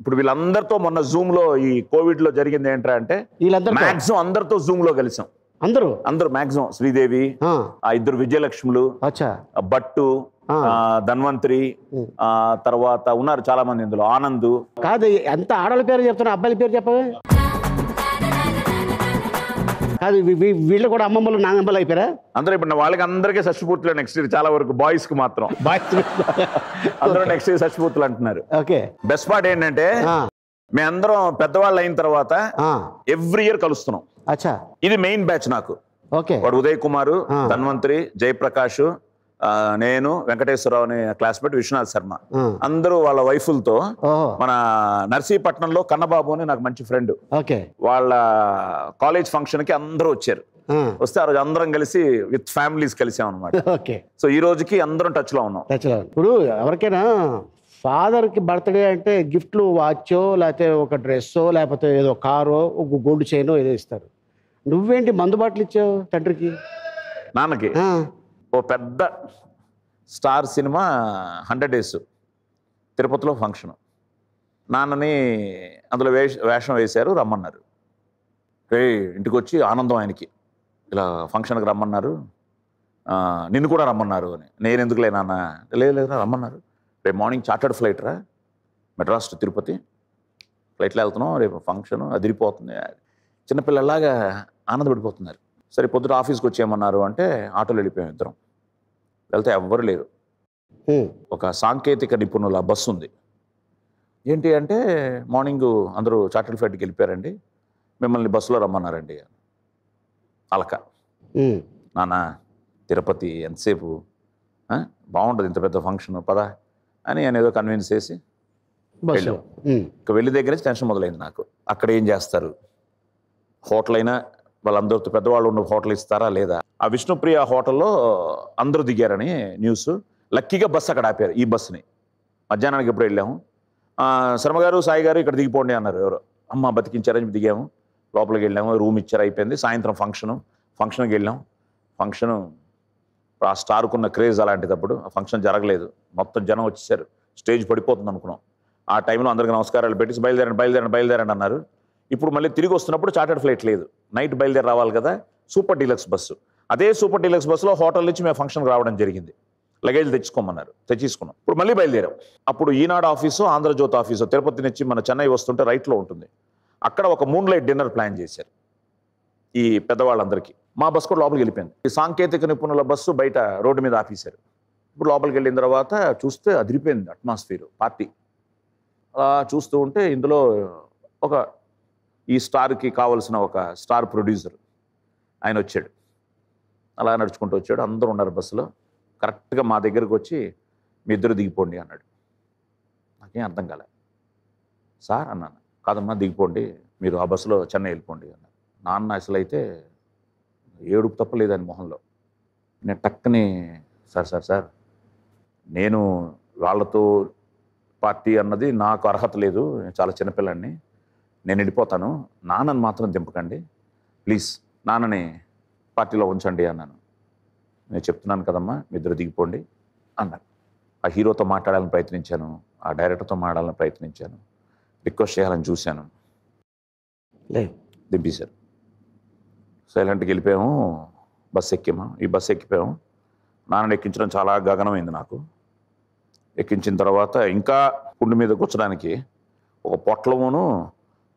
ఇప్పుడు వీళ్ళందరితో మొన్న జూమ్ లో ఈ కోవిడ్ లో జరిగింది ఏంట్రా అంటే మాక్సిమం అందరితో జూమ్ లో కలిసాం అందరూ అందరూ మాక్సిమం శ్రీదేవి ఆ ఇద్దరు విజయలక్ష్ములు భట్టు ధన్వంతరి తర్వాత ఉన్నారు చాలా మంది ఇందులో ఆనంద్ కాదు ఎంత ఆడల పేరు చెప్తున్నా అబ్బాయిల పేరు చెప్పవే అది వీళ్ళు కూడా అమ్మమ్మలు నాగమ్మలు అయిపోయారా అందరూ ఇప్పుడు వాళ్ళకి అందరికీ సచ్చిపూర్తులు నెక్స్ట్ ఇయర్ చాలా వరకు బాయ్స్ కి మాత్రం బాయ్స్ అందరూ నెక్స్ట్ ఇయర్ సచ్చిపూర్తులు అంటున్నారు ఓకే బెస్ట్ పార్ట్ ఏంటంటే మేమందరం పెద్దవాళ్ళు అయిన తర్వాత ఎవ్రీ ఇయర్ కలుస్తున్నాం ఇది మెయిన్ బ్యాచ్ నాకు ఓకే ఉదయ్ కుమార్ ధన్వంతరి జయప్రకాష్ నేను వెంకటేశ్వరరావు అనే క్లాస్మేట్ విశ్వనాథ్ శర్మ అందరూ వాళ్ళ వైఫులతో మన నర్సీపట్నంలో కన్నబాబు అని నాకు మంచి ఫ్రెండ్ వాళ్ళ కాలేజ్ ఫంక్షన్ కి అందరూ వచ్చారు వస్తే ఆ రోజు అందరం కలిసి విత్ ఫ్యామిలీస్ కలిసాం అనమాట సో ఈ రోజుకి అందరం టచ్ లో ఉన్నాం ఇప్పుడు ఎవరికైనా ఫాదర్ కి బర్త్డే అంటే గిఫ్ట్లు వాచో లేకపోతే ఒక డ్రెస్సో లేకపోతే ఏదో కారో ఒక గోల్డ్ చైన్ ఏదో ఇస్తారు నువ్వేంటి మందుబాట్లు ఇచ్చావు తండ్రికి నాన్నకి ఓ పెద్ద స్టార్ సినిమా హండ్రెడ్ డేస్ తిరుపతిలో ఫంక్షను నాన్నని అందులో వేష వేషం వేశారు రమ్మన్నారు రే ఇంటికి వచ్చి ఆనందం ఆయనకి ఇలా ఫంక్షన్కి రమ్మన్నారు నిన్ను కూడా రమ్మన్నారు అని నేను ఎందుకులే నాన్న లేదు లేదు రమ్మన్నారు రేపు మార్నింగ్ చార్టర్డ్ ఫ్లైట్ రా మెడ్రాస్ టు తిరుపతి ఫ్లైట్లో వెళ్తున్నాం రేపు ఫంక్షన్ అదిరిపోతుంది చిన్నపిల్లలాగా ఆనందపడిపోతున్నారు సరే పొద్దున ఆఫీస్కి వచ్చేయమన్నారు అంటే ఆటోలో వెళ్ళిపోయాం ఇద్దరం వెళ్తే ఎవ్వరు లేరు ఒక సాంకేతిక నిపుణుల బస్సు ఉంది ఏంటి అంటే మార్నింగ్ అందరూ చార్టర్డ్ ఫ్లైట్కి వెళ్ళిపోయారండి మిమ్మల్ని బస్సులో రమ్మన్నారండి అలక నాన్న తిరుపతి ఎంతసేపు బాగుంటుంది ఇంత పెద్ద ఫంక్షన్ పదా అని నేను ఏదో కన్విన్స్ చేసి వెళ్ళాం ఇక వెళ్ళి దగ్గర టెన్షన్ మొదలైంది నాకు అక్కడ ఏం చేస్తారు హోటల్ అయినా వాళ్ళందరితో పెద్దవాళ్ళు ఉన్న హోటల్ ఇస్తారా లేదా ఆ విష్ణుప్రియ హోటల్లో అందరూ దిగారని న్యూస్ లక్కీగా బస్సు అక్కడ ఆపారు ఈ బస్సుని మధ్యాహ్నానికి ఎప్పుడు వెళ్ళాము శర్మగారు సాయి గారు ఇక్కడ దిగిపోండి అన్నారు ఎవరు అమ్మ బతికించారని దిగాము లోపలికి వెళ్ళాము రూమ్ ఇచ్చారు అయిపోయింది సాయంత్రం ఫంక్షను ఫంక్షన్కి వెళ్ళాం ఫంక్షను ఆ స్టార్కున్న క్రేజ్ అలాంటిదప్పుడు ఆ ఫంక్షన్ జరగలేదు మొత్తం జనం వచ్చేసారు స్టేజ్ పడిపోతుంది అనుకున్నాం ఆ టైంలో అందరికీ నమస్కారాలు పెట్టి బయలుదేరండి బయలుదేరండి బయలుదేరండి అన్నారు ఇప్పుడు మళ్ళీ తిరిగి వస్తున్నప్పుడు చార్టర్డ్ ఫ్లైట్ లేదు నైట్ బయలుదేరి రావాలి కదా సూపర్ డీలక్స్ బస్సు అదే సూపర్ డీలక్స్ బస్సులో హోటల్ నుంచి మేము ఫంక్షన్కి రావడం జరిగింది లగేజ్ తెచ్చుకోమన్నారు తెచ్చేసుకున్నాం ఇప్పుడు మళ్ళీ బయలుదేరాం అప్పుడు ఈనాడు ఆఫీసు ఆంధ్రజ్యోతి ఆఫీసు తిరుపతి నుంచి మన చెన్నై వస్తుంటే రైట్లో ఉంటుంది అక్కడ ఒక మూన్ లైట్ డిన్నర్ ప్లాన్ చేశారు ఈ పెద్దవాళ్ళందరికీ మా బస్సు కూడా లోపలికి వెళ్ళిపోయింది ఈ సాంకేతిక నిపుణుల బస్సు బయట రోడ్డు మీద ఆపేశారు ఇప్పుడు లోపలికి వెళ్ళిన తర్వాత చూస్తే అదిరిపోయింది అట్మాస్ఫియర్ పార్టీ అలా చూస్తూ ఉంటే ఇందులో ఒక ఈ స్టార్కి కావలసిన ఒక స్టార్ ప్రొడ్యూసర్ ఆయన వచ్చాడు అలా నడుచుకుంటూ వచ్చాడు అందరూ ఉన్నారు బస్సులో కరెక్ట్గా మా దగ్గరకు వచ్చి మీ ఇద్దరు దిగిపోండి అన్నాడు నాకేం అర్థం కాలే సార్ అన్నాను కాదమ్మా దిగిపోండి మీరు ఆ బస్సులో చెన్నై వెళ్ళిపోండి అన్నారు నాన్న అసలు అయితే ఏడుపు తప్పలేదు ఆయన మొహంలో నేను టక్కని సార్ సార్ సార్ నేను వాళ్ళతో పార్టీ అన్నది నాకు అర్హత లేదు నేను చాలా చిన్నపిల్లాన్ని నేను వెళ్ళిపోతాను నాన్నని మాత్రం దింపకండి ప్లీజ్ నాన్నని పార్టీలో ఉంచండి అన్నాను నేను చెప్తున్నాను కదమ్మా మీ ఇద్దరు దిగిపోండి అన్నారు ఆ హీరోతో మాట్లాడాలని ప్రయత్నించాను ఆ డైరెక్టర్తో మాట్లాడాలని ప్రయత్నించాను రిక్వెస్ట్ చేయాలని చూశాను లేదు దింపేశారు సైలెంట్కి వెళ్ళిపోయాము బస్సు ఎక్కాము ఈ బస్సు ఎక్కిపోయాము నాన్న ఎక్కించడం చాలా గగనమైంది నాకు ఎక్కించిన తర్వాత ఇంకా కుండు మీద కూర్చోడానికి ఒక పొట్లమును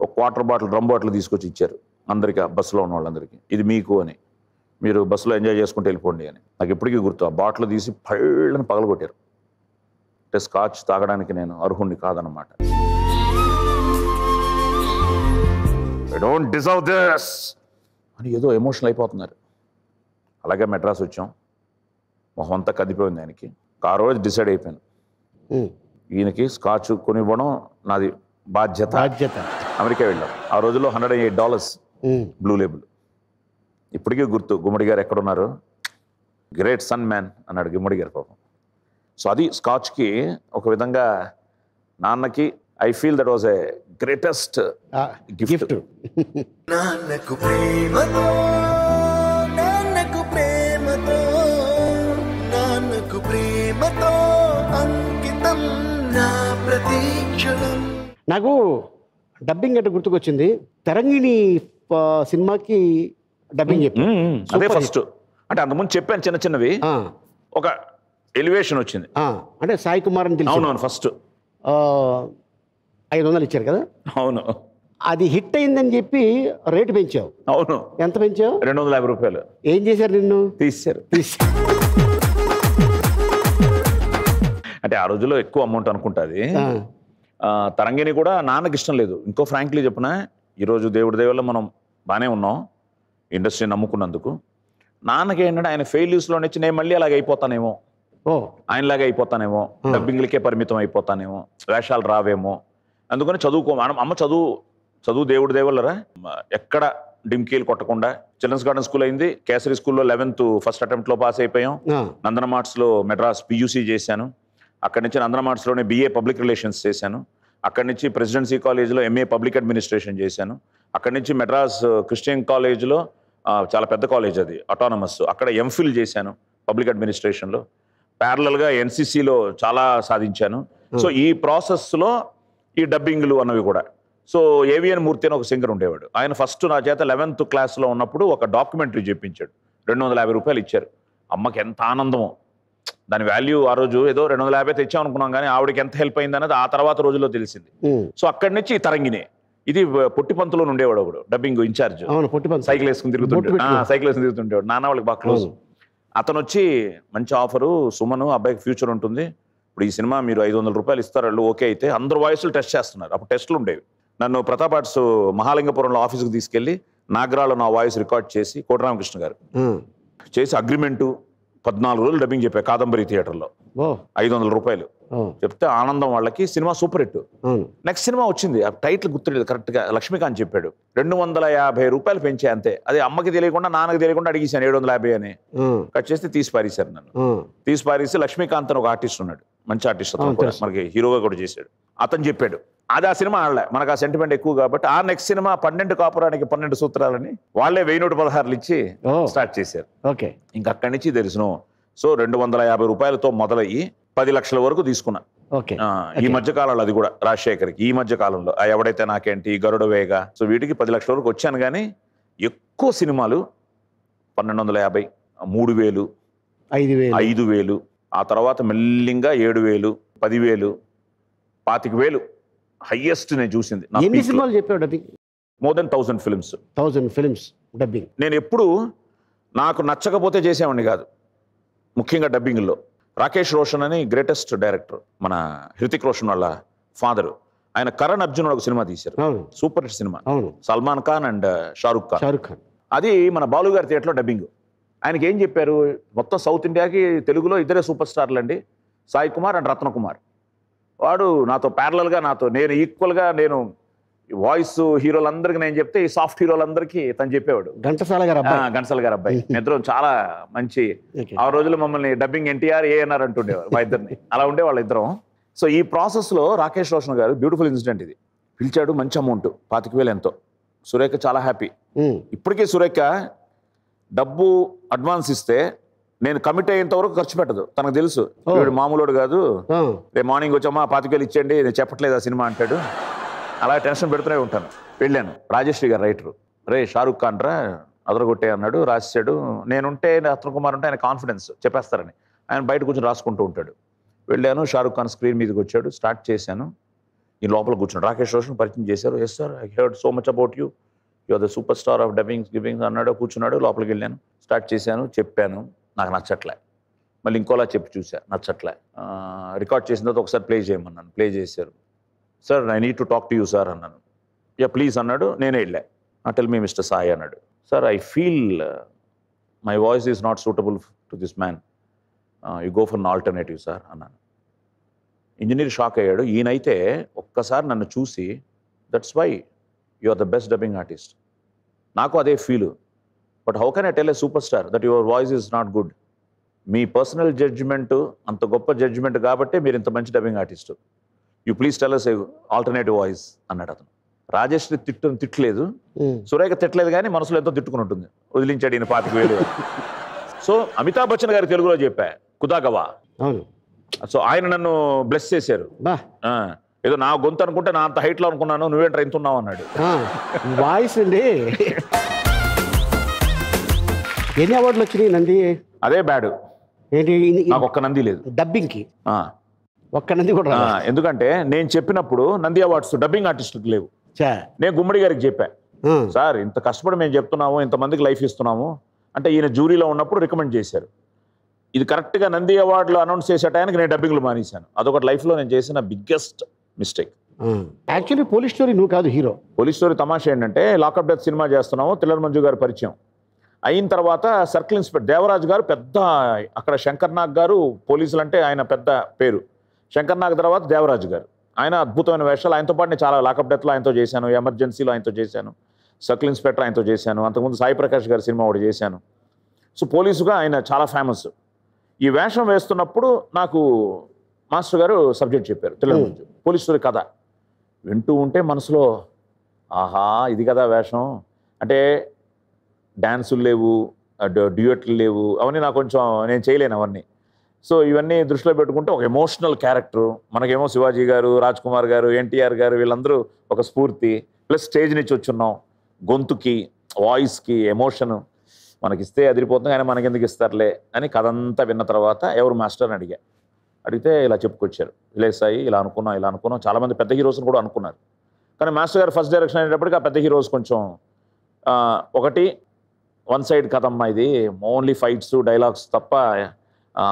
ఒక క్వార్టర్ బాటిల్ డ్రమ్ బాటిల్ తీసుకొచ్చి ఇచ్చారు అందరికీ బస్సులో ఉన్న వాళ్ళందరికీ ఇది మీకు అని మీరు బస్సులో ఎంజాయ్ చేసుకుంటూ వెళ్ళిపోండి అని నాకు ఇప్పటికీ గుర్తు ఆ బాటిల్ తీసి పళ్ళని పగలగొట్టారు అంటే స్కాచ్ తాగడానికి నేను అర్హుణ్ణి కాదనమాట డోంట్ డిజర్వ్ అని ఏదో ఎమోషనల్ అయిపోతున్నారు అలాగే మెడ్రాస్ వచ్చాం మొహం అంతా కదిపోయింది ఆయనకి ఆ రోజు డిసైడ్ అయిపోయాను ఈయనకి స్కాచ్ కొనివ్వడం నాది బాధ్యత బాధ్యత అమెరికా వెళ్ళాం ఆ రోజుల్లో hundred and eight dollars blue label ఇప్పటికీ గుర్తు గుమ్మడి గారు ఎక్కడున్నారు గ్రేట్ సన్ మ్యాన్ అన్నాడు గుమ్మడి గారు పాపం సో అది స్కాచ్కి ఒక విధంగా నాన్నకి I feel that was a greatest gift నాకు డబ్బింగ్ అంటే గుర్తుకొచ్చింది తెరంగిణి సినిమాకి డబ్బింగ్ చెప్పి అదే ఫస్ట్ అంటే అంతకుముందు చెప్పాను చిన్న చిన్నవి ఒక ఎలివేషన్ వచ్చింది అంటే సాయి కుమార్ అని తెలుసు ఫస్ట్ ఐదు వందలు ఇచ్చారు కదా అవును అది హిట్ అయిందని చెప్పి రేటు పెంచావు అవును ఎంత పెంచావు రెండు వందల యాభై రూపాయలు ఏం చేశారు నిన్ను తీసారు అంటే ఆ రోజుల్లో ఎక్కువ అమౌంట్ అనుకుంటుంది తరంగిణి కూడా నాన్నకి ఇష్టం లేదు ఇంకో ఫ్రాంక్లీ చెప్పిన ఈరోజు దేవుడి దేవుళ్ళ మనం బాగానే ఉన్నాం ఇండస్ట్రీ నమ్ముకున్నందుకు నాన్నకి ఏంటంటే ఆయన ఫెయిల్యూస్లో నుంచి నేను మళ్ళీ అలాగే అయిపోతానేమో ఆయనలాగా అయిపోతానేమో డబ్బింగ్లకే పరిమితం అయిపోతానేమో వేషాలు రావేమో అందుకని చదువుకో మనం అమ్మ చదువు చదువు దేవుడు దేవుళ్ళరా ఎక్కడ డింకీలు కొట్టకుండా చిల్డ్రన్స్ గార్డెన్ స్కూల్ అయింది కేసరి స్కూల్లో లెవెన్త్ ఫస్ట్ అటెంప్ట్లో పాస్ అయిపోయాం నందన లో మెడ్రాస్ పియూసీ చేశాను అక్కడి నుంచి మార్ట్స్లోనే బిఏ పబ్లిక్ రిలేషన్స్ చేశాను అక్కడి నుంచి ప్రెసిడెన్సీ కాలేజ్లో ఎంఏ పబ్లిక్ అడ్మినిస్ట్రేషన్ చేశాను అక్కడి నుంచి మెడ్రాస్ క్రిస్టియన్ కాలేజ్లో చాలా పెద్ద కాలేజ్ అది అటానమస్ అక్కడ ఎంఫిల్ చేశాను పబ్లిక్ అడ్మినిస్ట్రేషన్లో ప్యారలల్గా ఎన్సిసిలో చాలా సాధించాను సో hmm. ఈ ప్రాసెస్లో ఈ డబ్బింగ్లు అన్నవి కూడా సో ఏవిఎన్ మూర్తి అని ఒక సింగర్ ఉండేవాడు ఆయన ఫస్ట్ నా చేత లెవెన్త్ క్లాస్లో ఉన్నప్పుడు ఒక డాక్యుమెంటరీ చెప్పించాడు రెండు వందల యాభై రూపాయలు ఇచ్చారు అమ్మకి ఎంత ఆనందమో దాని వాల్యూ ఆ రోజు ఏదో రెండు వందల యాభై తెచ్చాం అనుకున్నాం కానీ ఆవిడకి ఎంత హెల్ప్ అయింది అనేది ఆ తర్వాత రోజుల్లో తెలిసింది సో అక్కడి నుంచి తరంగినే ఇది పొట్టి పంతులో ఉండేవాడు ఒకడు డబ్బింగ్ ఇన్ఛార్జ్ సైకిల్ వేసుకుని తిరుగుతుంటాడు సైకిల్ వేసుకుని తిరుగుతుంటాడు నాన్న వాళ్ళకి బాగా క్లోజ్ అతను వచ్చి మంచి ఆఫరు సుమను అబ్బాయికి ఫ్యూచర్ ఉంటుంది ఇప్పుడు ఈ సినిమా మీరు ఐదు వందల రూపాయలు ఇస్తారు ఓకే అయితే అందరు వాయిస్లు టెస్ట్ చేస్తున్నారు అప్పుడు టెస్ట్లు ఉండేవి నన్ను ప్రతాప్ ఆర్ట్స్ మహాలింగపురంలో ఆఫీస్కి తీసుకెళ్ళి నాగరాలో నా వాయిస్ రికార్డ్ చేసి కోటరామకృష్ణ గారు చేసి అగ్రిమెంటు పద్నాలుగు రోజులు డబ్బింగ్ చెప్పా కాదంబరి థియేటర్లో ఐదు వందల రూపాయలు చెప్తే ఆనందం వాళ్ళకి cinema super hit next cinema వచ్చింది ఆ టైటిల్ గుర్తులేదు కరెక్ట్గా లక్ష్మీకాంత్ చెప్పాడు రెండు వందల యాభై రూపాయలు పెంచే అంతే అది అమ్మకి తెలియకుండా నాన్నకి తెలియకుండా అడిగేశాను ఏడు వందల యాభై అని కట్ చేస్తే తీసి పారేశారు నన్ను తీసి పారేసి లక్ష్మీకాంత్ అని ఒక ఆర్టిస్ట్ ఉన్నాడు మంచి ఆర్టిస్ట్ మనకి హీరోగా కూడా చేశాడు అతను చెప్పాడు అది ఆ సినిమా ఆడలే మనకు ఆ సెంటిమెంట్ ఎక్కువ కాబట్టి ఆ నెక్స్ట్ సినిమా పన్నెండు కాపురానికి పన్నెండు సూత్రాలని వాళ్లే వెయ్యి నూట పదహారులు ఇచ్చి స్టార్ట్ చేశారు ఓకే ఇంకా అక్కడి నుంచి తెలుసును సో రెండు వందల యాభై రూపాయలతో మొదలయ్యి పది లక్షల వరకు తీసుకున్నా ఈ మధ్య కాలంలో అది కూడా రాజశేఖర్కి ఈ మధ్య కాలంలో ఎవడైతే నాకేంటి గరుడ వేగ సో వీటికి పది లక్షల వరకు వచ్చాను కానీ ఎక్కువ సినిమాలు పన్నెండు వందల యాభై మూడు వేలు ఐదు వేలు ఐదు వేలు ఆ తర్వాత మెల్లింగా ఏడు వేలు పదివేలు పాతిక వేలు హయ్యెస్ట్ నేను చూసింది ఎన్ని సినిమాలు చెప్పాడు dubbing more than thousand films thousand films dubbing నేను ఎప్పుడు నాకు నచ్చకపోతే చేసేవాడిని కాదు ముఖ్యంగా డబ్బింగ్లో రాకేష్ రోషన్ అని గ్రేటెస్ట్ డైరెక్టర్ మన హృతిక్ రోషన్ వాళ్ళ ఫాదరు ఆయన కరణ్ అర్జున్ ఒక సినిమా తీశారు super hit cinema Salman Khan and uh, Shahrukh Khan Shahrukh Khan అది మన బాలు గారి థియేటర్లో డబ్బింగ్ ఆయనకి ఏం చెప్పారు మొత్తం సౌత్ ఇండియాకి తెలుగులో ఇద్దరే సూపర్ స్టార్లు అండి సాయి కుమార్ అండ్ రత్నకుమార్ వాడు నాతో ప్యారలల్గా నాతో నేను ఈక్వల్గా నేను వాయిస్ హీరోలందరికీ నేను చెప్తే ఈ సాఫ్ట్ హీరోలందరికీ తను చెప్పేవాడు ఘంటసాల గారు ఘంటసాల గారు అబ్బాయి నిద్రం చాలా మంచి ఆ రోజుల్లో మమ్మల్ని డబ్బింగ్ ఎన్టీఆర్ ఏఎన్ఆర్ అంటుండేవారు మా ఇద్దరిని అలా ఉండే వాళ్ళ ఇద్దరం సో ఈ ప్రాసెస్లో రాకేష్ రోషన్ గారు బ్యూటిఫుల్ ఇన్సిడెంట్ ఇది పిలిచాడు మంచి అమౌంట్ పాతిక వేలు ఎంతో సురేఖ చాలా హ్యాపీ ఇప్పటికీ సురేఖ డబ్బు అడ్వాన్స్ ఇస్తే నేను కమిట్ అయ్యేంత వరకు ఖర్చు పెట్టదు తనకు తెలుసు వీడు మామూలుడు కాదు రేపు మార్నింగ్ వచ్చామా పాతికేలు ఇచ్చేయండి నేను చెప్పట్లేదు ఆ సినిమా అంటాడు అలా టెన్షన్ పెడుతూనే ఉంటాను వెళ్ళాను రాజేశ్వరి గారు రైటరు రే షారుఖ్ ఖాన్ రా అదరగొట్టే అన్నాడు రాశాడు నేనుంటే అతను కుమార్ ఉంటే ఆయన కాన్ఫిడెన్స్ చెప్పేస్తారని ఆయన బయట కూర్చొని రాసుకుంటూ ఉంటాడు వెళ్ళాను షారుఖ్ ఖాన్ స్క్రీన్ మీదకి వచ్చాడు స్టార్ట్ చేశాను ఈ లోపల కూర్చున్నాడు రాకేష్ రోషన్ పరిచయం చేశారు yes sir I heard so much about you are the super star of dubbings givings అన్నాడు కూర్చున్నాడు లోపలికి వెళ్ళాను స్టార్ట్ చేశాను చెప్పాను నాకు నచ్చట్లే మళ్ళీ ఇంకోలా చెప్పి చూసా నచ్చట్లే రికార్డ్ చేసిన తర్వాత ఒకసారి ప్లే చేయమన్నాను ప్లే చేశారు sir I need to talk to you sir అన్నాను యా ప్లీజ్ అన్నాడు నేనే వెళ్ళా టెల్ మీ మిస్టర్ సాయి అన్నాడు sir I feel uh, my voice is not suitable to this man you go for alternative sir అన్నాను ఇంజనీర్ షాక్ అయ్యాడు ఈయనైతే ఒక్కసారి నన్ను చూసి that's why you are the best dubbing artist నాకు అదే feel but how can I tell a super star that your voice is not good మీ పర్సనల్ జడ్జిమెంటు అంత గొప్ప జడ్జిమెంట్ కాబట్టి మీరు ఇంత మంచి dubbing artist you please tell us alternative voice అన్నాడు అతను రాజేష్ని తిట్టు తిట్టలేదు hmm. సురేఖ తిట్టలేదు కానీ మనసులో ఎంతో తిట్టుకుని ఉంటుంది వదిలించాడు ఈయన పాతికి వేలు సో అమితాబ్ బచ్చన్ గారు తెలుగులో చెప్పా కుదాగవా సో ఆయన నన్ను బ్లెస్ చేశారు ఏదో నా గొంతు అనుకుంటే నా అంత హైట్లో అనుకున్నాను నువ్వేంట్రా ఎంత ఉన్నావు అన్నాడు వాయిస్ అండి ఎన్ని అవార్డులు వచ్చినాయి నంది అదే బ్యాడ్ ఏంటి నాకు ఒక్క నంది లేదు డబ్బింగ్కి ఒక్క నంది కూడా ఎందుకంటే నేను చెప్పినప్పుడు నంది అవార్డ్స్ డబ్బింగ్ ఆర్టిస్టులకు లేవు నేను గుమ్మడి గారికి చెప్పాను సార్ ఇంత కష్టపడి మేము చెప్తున్నాము ఇంతమందికి లైఫ్ ఇస్తున్నాము అంటే ఈయన జూరీలో ఉన్నప్పుడు రికమెండ్ చేశారు ఇది కరెక్ట్గా నంది అవార్డులు అనౌన్స్ చేసే టైంకి నేను డబ్బింగ్లు మానేశాను అదొకటి లైఫ్లో నేను చేసిన biggest mistake actually police story నువ్వు కాదు హీరో పోలీస్ స్టోరీ తమాషా ఏంటంటే లాకప్ డెత్ సినిమా చేస్తున్నాము తిల్లర్ మంజు గారి పరిచయం అయిన తర్వాత సర్కిల్ ఇన్స్పెక్టర్ దేవరాజు గారు పెద్ద అక్కడ శంకర్నాగ్ గారు పోలీసులు అంటే ఆయన పెద్ద పేరు శంకర్నాగ్ తర్వాత దేవరాజు గారు ఆయన అద్భుతమైన వేషాలు ఆయనతో పాటు నేను చాలా లాకప్ డెత్లో ఆయనతో చేశాను ఎమర్జెన్సీలో ఆయనతో చేశాను సర్కిల్ ఇన్స్పెక్టర్ ఆయనతో చేశాను అంతకుముందు సాయి ప్రకాష్ గారి సినిమా ఒకటి చేశాను సో పోలీసుగా ఆయన చాలా ఫేమస్ ఈ వేషం వేస్తున్నప్పుడు నాకు మాస్టర్ గారు సబ్జెక్ట్ చెప్పారు తెలుగు గురించి కథ వింటూ ఉంటే మనసులో ఆహా ఇది కదా వేషం అంటే డ్యాన్సులు లేవు డ్యూయట్లు లేవు అవన్నీ నాకు కొంచెం నేను చేయలేను అవన్నీ సో ఇవన్నీ దృష్టిలో పెట్టుకుంటే ఒక ఎమోషనల్ క్యారెక్టర్ మనకేమో శివాజీ గారు రాజ్ కుమార్ గారు ఎన్టీఆర్ గారు వీళ్ళందరూ ఒక స్ఫూర్తి ప్లస్ స్టేజ్ నుంచి వచ్చున్నాం గొంతుకి వాయిస్కి ఎమోషను మనకిస్తే అదిరిపోతుంది కానీ మనకెందుకు ఇస్తారులే అని కథ అంతా విన్న తర్వాత ఎవరు మాస్టర్ అని అడిగా అడిగితే ఇలా చెప్పుకొచ్చారు విలేజ్ సాయి ఇలా అనుకున్నాం ఇలా అనుకున్నాం చాలామంది పెద్ద హీరోస్ని కూడా అనుకున్నారు కానీ మాస్టర్ గారు ఫస్ట్ డైరెక్షన్ అయ్యేటప్పటికి ఆ పెద్ద హీరోస్ కొంచెం ఒకటి వన్ సైడ్ కథ అమ్మా ఇది ఓన్లీ ఫైట్స్ డైలాగ్స్ తప్ప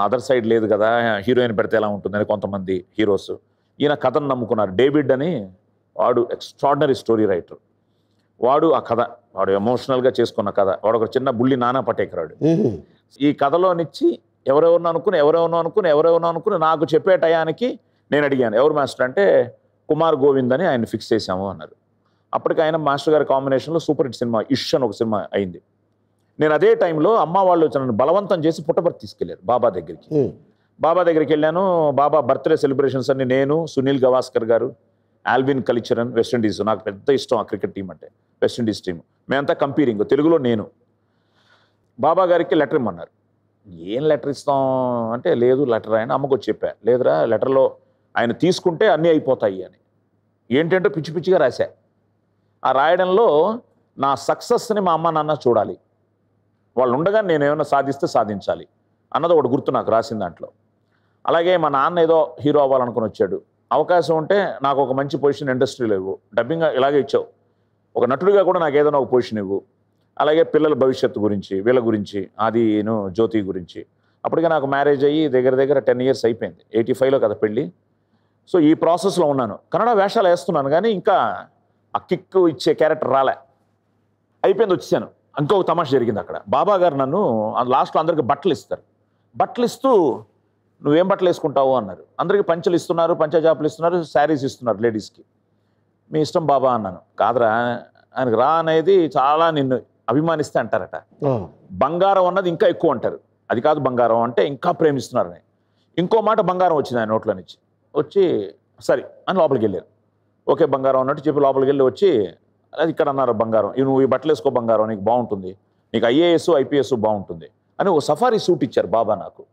అదర్ సైడ్ లేదు కదా హీరోయిన్ పెడితే ఎలా ఉంటుందని కొంతమంది హీరోస్ ఈయన కథను నమ్ముకున్నారు డేవిడ్ అని వాడు ఎక్స్ట్రాడినరీ స్టోరీ రైటర్ వాడు ఆ కథ వాడు ఎమోషనల్గా చేసుకున్న కథ వాడు ఒక చిన్న బుల్లి నానా పటేకరాడు ఈ కథలోనిచ్చి ఎవరెవరినో అనుకుని ఎవరెవరినో అనుకుని ఎవరెవరినో అనుకుని నాకు చెప్పే టయానికి నేను అడిగాను ఎవరు మాస్టర్ అంటే కుమార్ గోవింద్ అని ఆయన ఫిక్స్ చేశాము అన్నారు అప్పటికి ఆయన మాస్టర్ గారి కాంబినేషన్లో సూపర్ హిట్ సినిమా ఇష్ అని ఒక సినిమా అయింది నేను అదే టైంలో అమ్మ వాళ్ళు నన్ను బలవంతం చేసి పుట్టబర్తి తీసుకెళ్లారు బాబా దగ్గరికి బాబా దగ్గరికి వెళ్ళాను బాబా బర్త్డే సెలబ్రేషన్స్ అన్ని నేను సునీల్ గవాస్కర్ గారు ఆల్విన్ కల్చరన్ వెస్టిండీస్ నాకు పెద్ద ఇష్టం ఆ క్రికెట్ టీం అంటే వెస్టిండీస్ టీం మేమంతా కంపీరింగ్ తెలుగులో నేను బాబా గారికి లెటర్ ఇమ్మన్నారు ఏం లెటర్ ఇస్తాం అంటే లేదు లెటర్ ఆయన అమ్మకు వచ్చి చెప్పా లేదురా లెటర్లో ఆయన తీసుకుంటే అన్నీ అయిపోతాయి అని ఏంటంటే పిచ్చి పిచ్చిగా రాశా ఆ రాయడంలో నా సక్సెస్ని మా అమ్మ నాన్న చూడాలి వాళ్ళు ఉండగా నేను ఏమైనా సాధిస్తే సాధించాలి అన్నది ఒకటి గుర్తు నాకు రాసిన దాంట్లో అలాగే మా నాన్న ఏదో హీరో అవ్వాలనుకుని వచ్చాడు అవకాశం ఉంటే నాకు ఒక మంచి పొజిషన్ ఇండస్ట్రీలో ఇవ్వు డబ్బింగ్ ఇలాగే ఇచ్చావు ఒక నటుడిగా కూడా నాకు ఏదైనా ఒక పొజిషన్ ఇవ్వు అలాగే పిల్లల భవిష్యత్తు గురించి వీళ్ళ గురించి ఆది నేను జ్యోతి గురించి అప్పటికే నాకు మ్యారేజ్ అయ్యి దగ్గర దగ్గర టెన్ ఇయర్స్ అయిపోయింది ఎయిటీ ఫైవ్లో కదా పెళ్ళి సో ఈ ప్రాసెస్లో ఉన్నాను కన్నడ వేషాలు వేస్తున్నాను కానీ ఇంకా ఆ కిక్ ఇచ్చే క్యారెక్టర్ రాలే అయిపోయింది వచ్చాను ఇంకొక తమాష జరిగింది అక్కడ బాబా గారు నన్ను లాస్ట్లో అందరికి బట్టలు ఇస్తారు బట్టలు ఇస్తూ నువ్వేం బట్టలు వేసుకుంటావు అన్నారు అందరికీ పంచలు ఇస్తున్నారు పంచజాపులు ఇస్తున్నారు శారీస్ ఇస్తున్నారు లేడీస్కి మీ ఇష్టం బాబా అన్నాను కాదరా ఆయనకు రా అనేది చాలా నిన్ను అభిమానిస్తే అంటారట బంగారం అన్నది ఇంకా ఎక్కువ అంటారు అది కాదు బంగారం అంటే ఇంకా ప్రేమిస్తున్నారని ఇంకో మాట బంగారం వచ్చింది ఆయన నోట్లో నుంచి వచ్చి సరే అని లోపలికి వెళ్ళారు ఓకే బంగారం అన్నట్టు చెప్పి లోపలికి వెళ్ళి వచ్చి అది ఇక్కడ అన్నారు బంగారం నువ్వు ఈ బట్టలు వేసుకో బంగారం నీకు బాగుంటుంది నీకు ఐఏఎస్ ఐపీఎస్ బాగుంటుంది అని ఒక సఫారీ సూట్ ఇచ్చారు బాబా నాకు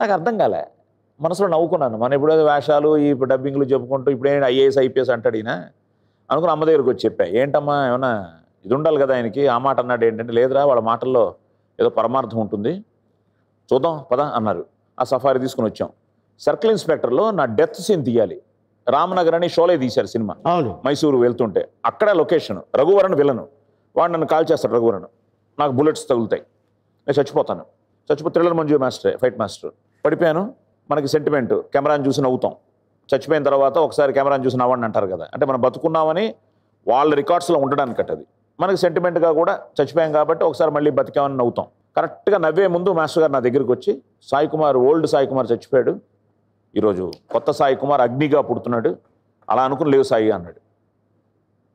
నాకు అర్థం కాలే మనసులో నవ్వుకున్నాను మన ఇప్పుడు వేషాలు ఈ డబ్బింగ్లు చెప్పుకుంటూ ఇప్పుడు ఏంటి ఐఏఎస్ ఐపీఎస్ అంటాడు ఈయన అనుకుని అమ్మ దగ్గరకు వచ్చి చెప్పా ఏంటమ్మా ఏమన్నా ఇది ఉండాలి కదా ఆయనకి ఆ మాట అన్నాడు ఏంటంటే లేదురా వాళ్ళ మాటల్లో ఏదో పరమార్థం ఉంటుంది చూద్దాం పదా అన్నారు ఆ సఫారీ తీసుకుని వచ్చాం సర్కిల్ ఇన్స్పెక్టర్లో నా డెత్ సీన్ తీయాలి రామనగర్ అని షోలే తీశారు సినిమా మైసూరు వెళ్తుంటే అక్కడ లొకేషన్ రఘువరణ విలను వాడు నన్ను కాల్ చేస్తాడు రఘువరణ నాకు బుల్లెట్స్ తగులుతాయి నేను చచ్చిపోతాను చచ్చిపోతే thriller Manju master fight master పడిపోయాను మనకి సెంటిమెంట్ కెమెరాని చూసి నవ్వుతాం చచ్చిపోయిన తర్వాత ఒకసారి కెమెరాని చూసి నవ్వండి అంటారు కదా అంటే మనం బతుకున్నామని వాళ్ళ రికార్డ్స్లో ఉండడానికి అది మనకి సెంటిమెంట్గా కూడా చచ్చిపోయాం కాబట్టి ఒకసారి మళ్ళీ బతికామని నవ్వుతాం కరెక్ట్గా నవ్వే ముందు మాస్టర్ గారు నా దగ్గరికి వచ్చి సాయి కుమార్ ఓల్డ్ సాయి కుమార్ చచ్చిపోయాడు ఈరోజు కొత్త సాయి కుమార్ అగ్నిగా పుడుతున్నాడు అలా అనుకుని లేవు సాయి అన్నాడు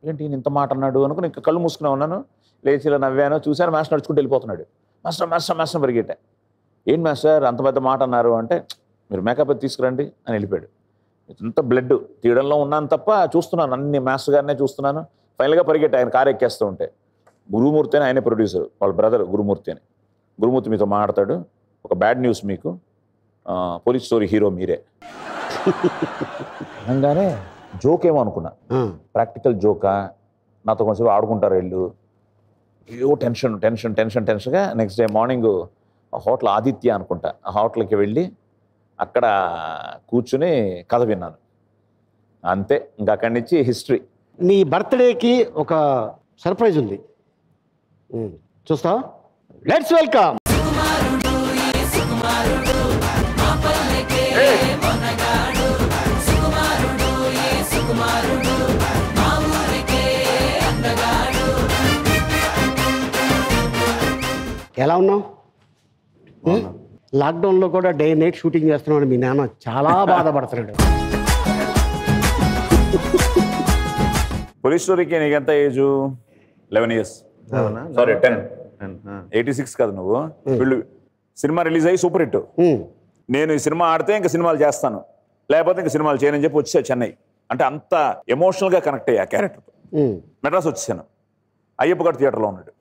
ఏంటి నేను ఇంత మాట అన్నాడు అనుకుని ఇంకా కళ్ళు మూసుకునే ఉన్నాను లేచి ఇలా నవ్వాను చూశాను మాస్టర్ నడుచుకుంటూ వెళ్ళిపోతున్నాడు మాస్టర్ మాస్టర్ మాస్టర్ పరిగెట్టా ఏంటి మాస్టర్ అంత పెద్ద మాట అన్నారు అంటే మీరు మేకప్ తీసుకురండి అని వెళ్ళిపోయాడు ఇంత బ్లడ్ తీయడంలో ఉన్నాను తప్ప చూస్తున్నాను అన్ని మాస్టర్ గారినే చూస్తున్నాను ఫైనల్గా పరిగెట్టి ఆయన కారు ఎక్కేస్తూ ఉంటే గురుమూర్తి అని ఆయనే ప్రొడ్యూసర్ వాళ్ళ బ్రదర్ గురుమూర్తి అని గురుమూర్తి మీతో మాట్లాడతాడు ఒక బ్యాడ్ న్యూస్ మీకు పోలీస్ స్టోరీ హీరో మీరే అనగానే జోక్ ఏమో అనుకున్నా ప్రాక్టికల్ జోకా నాతో కొంచెంసేపు ఆడుకుంటారు వీళ్ళు ఏదో టెన్షన్ టెన్షన్ టెన్షన్ టెన్షన్గా next day morning hotel Aditya అనుకుంటా ఆ హోటల్కి వెళ్ళి అక్కడ కూర్చుని కథ విన్నాను అంతే ఇంకా అక్కడి నుంచి హిస్టరీ నీ బర్త్డేకి ఒక సర్ప్రైజ్ ఉంది చూస్తా లెట్స్ వెల్కమ్ ఎలా ఉన్నావు లాక్డౌన్లో కూడా డే నైట్ షూటింగ్ చేస్తున్నాడు మీ నాన్న చాలా బాధపడుతున్నాడు కొలిస్టోరీకి నీకు ఎంత age eleven years sorry ten eighty six కదా నువ్వు hmm. వీళ్ళు సినిమా రిలీజ్ అయ్యి సూపర్ హిట్ hmm. నేను ఈ సినిమా ఆడితే ఇంకా సినిమాలు చేస్తాను లేకపోతే ఇంకా సినిమాలు చేయనని చెప్పి వచ్చా చెన్నై అంటే అంత ఎమోషనల్గా కనెక్ట్ అయ్యా క్యారెక్టర్ hmm. మెడ్రాస్ వచ్చేసాను అయ్యప్పగడ్ థియేటర్లో ఉన్నాడు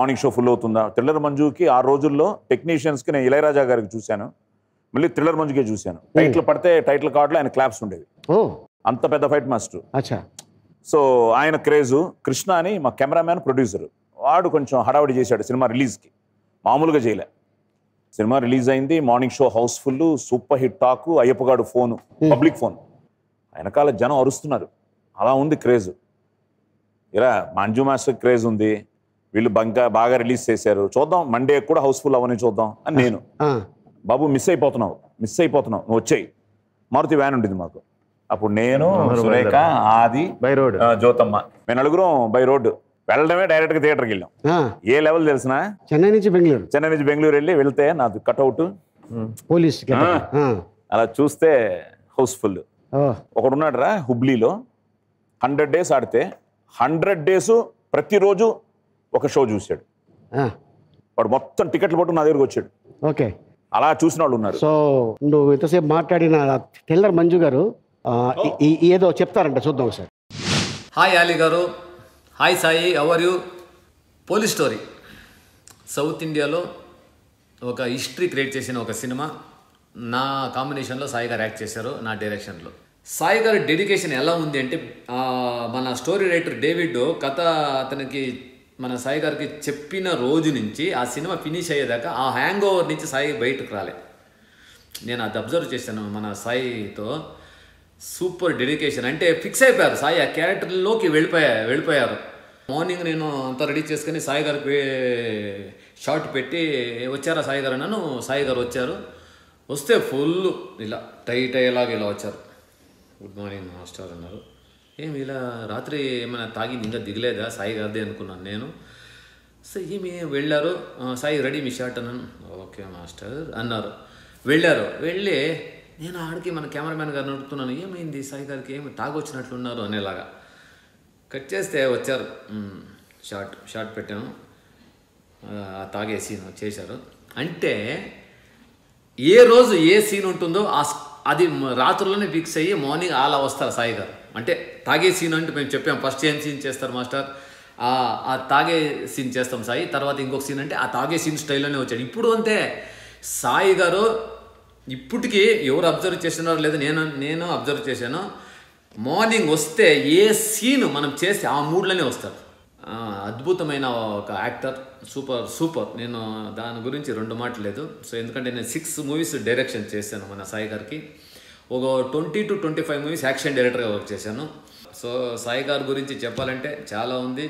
మార్నింగ్ షో ఫుల్ అవుతుందా థ్రిల్లర్ మంజుకి ఆ రోజుల్లో టెక్నీషియన్స్కి నేను ఇళయరాజా గారికి చూశాను మళ్ళీ థ్రిల్లర్ మంజుకే చూశాను టైటిల్ పడితే టైటిల్ కార్డులో ఆయన క్లాప్స్ ఉండేవి అంత పెద్ద ఫైట్ మాస్టర్ సో ఆయన క్రేజు కృష్ణ అని మా కెమెరామ్యాన్ ప్రొడ్యూసర్ వాడు కొంచెం హడావిడి చేశాడు సినిమా రిలీజ్కి మామూలుగా చేయలే సినిమా రిలీజ్ అయింది morning show housefull super hit talk అయ్యప్పగాడు ఫోను పబ్లిక్ ఫోన్ వెనకాల జనం అరుస్తున్నారు అలా ఉంది క్రేజ్ ఇలా మంజు మాస్టర్ క్రేజ్ ఉంది వీళ్ళు బంకా బాగా రిలీజ్ చేశారు చూద్దాం మండే కూడా హౌస్ఫుల్ అవని చూద్దాం అని నేను బాబు మిస్ అయిపోతున్నావు మిస్ అయిపోతున్నావు నువ్వు వచ్చాయి మారుతి వ్యాన్ ఉంటుంది మాకు అప్పుడు నేను సురేఖ ఆది బై రోడ్ జ్యోతమ్మ మేము నలుగురం బై రోడ్ వెళ్ళడమే డైరెక్ట్ గా థియేటర్కి వెళ్ళాం ఏ లెవెల్ తెలిసిన చెన్నై నుంచి బెంగళూరు చెన్నై నుంచి బెంగళూరు వెళ్ళి వెళ్తే నాది కట్అవుట్ పోలీస్ అలా చూస్తే హౌస్ఫుల్ ఒకడున్నాడు రా హుబ్లీలో హండ్రెడ్ డేస్ ఆడితే హండ్రెడ్ డేస్ ప్రతిరోజు ఒక షో చూసాడు వాడు మొత్తం టికెట్లు పట్టు నా దగ్గరకు వచ్చాడు ఓకే అలా చూసిన వాళ్ళు ఉన్నారు సో నువ్వు ఎంతసేపు మాట్లాడిన టెల్లర్ మంజు గారు ఏదో చెప్తారంట చూద్దాం సార్ హాయ్ అలీ గారు hi Sai ever you police story south ఇండియాలో ఒక హిస్టరీ క్రియేట్ చేసిన ఒక సినిమా నా కాంబినేషన్లో సాయి గారు యాక్ట్ చేశారు నా డైరెక్షన్లో సాయి గారి డెడికేషన్ ఎలా ఉంది అంటే మన స్టోరీ రైటర్ డేవిడ్ కథ అతనికి మన సాయి గారికి చెప్పిన రోజు నుంచి ఆ సినిమా ఫినిష్ అయ్యేదాకా ఆ హ్యాంగ్ ఓవర్ నుంచి సాయి బయటకు రాలే నేను అది అబ్జర్వ్ చేశాను మన సాయితో సూపర్ డెడికేషన్ అంటే ఫిక్స్ అయిపోయారు సాయి ఆ క్యారెక్టర్లోకి వెళ్ళిపోయా వెళ్ళిపోయారు మార్నింగ్ నేను అంతా రెడీ చేసుకుని సాయి గారికి షార్ట్ పెట్టి వచ్చారా సాయి గారు అన్నాను సాయి గారు వచ్చారు వస్తే ఫుల్ ఇలా టైట్ అయ్యేలాగా ఇలా వచ్చారు గుడ్ మార్నింగ్ మాస్టర్ అన్నారు ఏమి ఇలా రాత్రి ఏమైనా తాగింది ఇంకా దిగలేదా సాయి గారిదే అనుకున్నాను నేను సో ఏమి వెళ్ళారు సాయి రెడీ మీ షార్ట్ అన్నాను ఓకే మాస్టర్ అన్నారు వెళ్ళారు వెళ్ళి నేను ఆడికి మన కెమెరామెన్ గారు నడుపుతున్నాను ఏమైంది సాయి గారికి ఏమి తాగొచ్చినట్లున్నారు అనేలాగా కట్ చేస్తే వచ్చారు షార్ట్ షార్ట్ పెట్టాను తాగే సీన్ చేశారు అంటే ఏ రోజు ఏ సీన్ ఉంటుందో ఆ అది రాత్రుల్లోనే ఫిక్స్ అయ్యి మార్నింగ్ అలా వస్తారు సాయి గారు అంటే తాగే సీన్ అంటే మేము చెప్పాం ఫస్ట్ ఏం సీన్ చేస్తారు మాస్టర్ ఆ తాగే సీన్ చేస్తాం సాయి తర్వాత ఇంకొక సీన్ అంటే ఆ తాగే సీన్ స్టైల్లోనే వచ్చాడు ఇప్పుడు అంతే సాయి గారు ఇప్పటికీ ఎవరు అబ్జర్వ్ చేసినారో లేదా నేను నేను అబ్జర్వ్ చేశాను మార్నింగ్ వస్తే ఏ సీన్ మనం చేస్తే ఆ మూడ్లోనే వస్తారు అద్భుతమైన ఒక యాక్టర్ సూపర్ సూపర్ నేను దాని గురించి రెండు మాటలు లేదు సో ఎందుకంటే నేను సిక్స్ మూవీస్ డైరెక్షన్ చేశాను మన సాయి గారికి ఒక twenty two twenty five movies action డైరెక్టర్గా వర్క్ చేశాను సో సాయి గారి గురించి చెప్పాలంటే చాలా ఉంది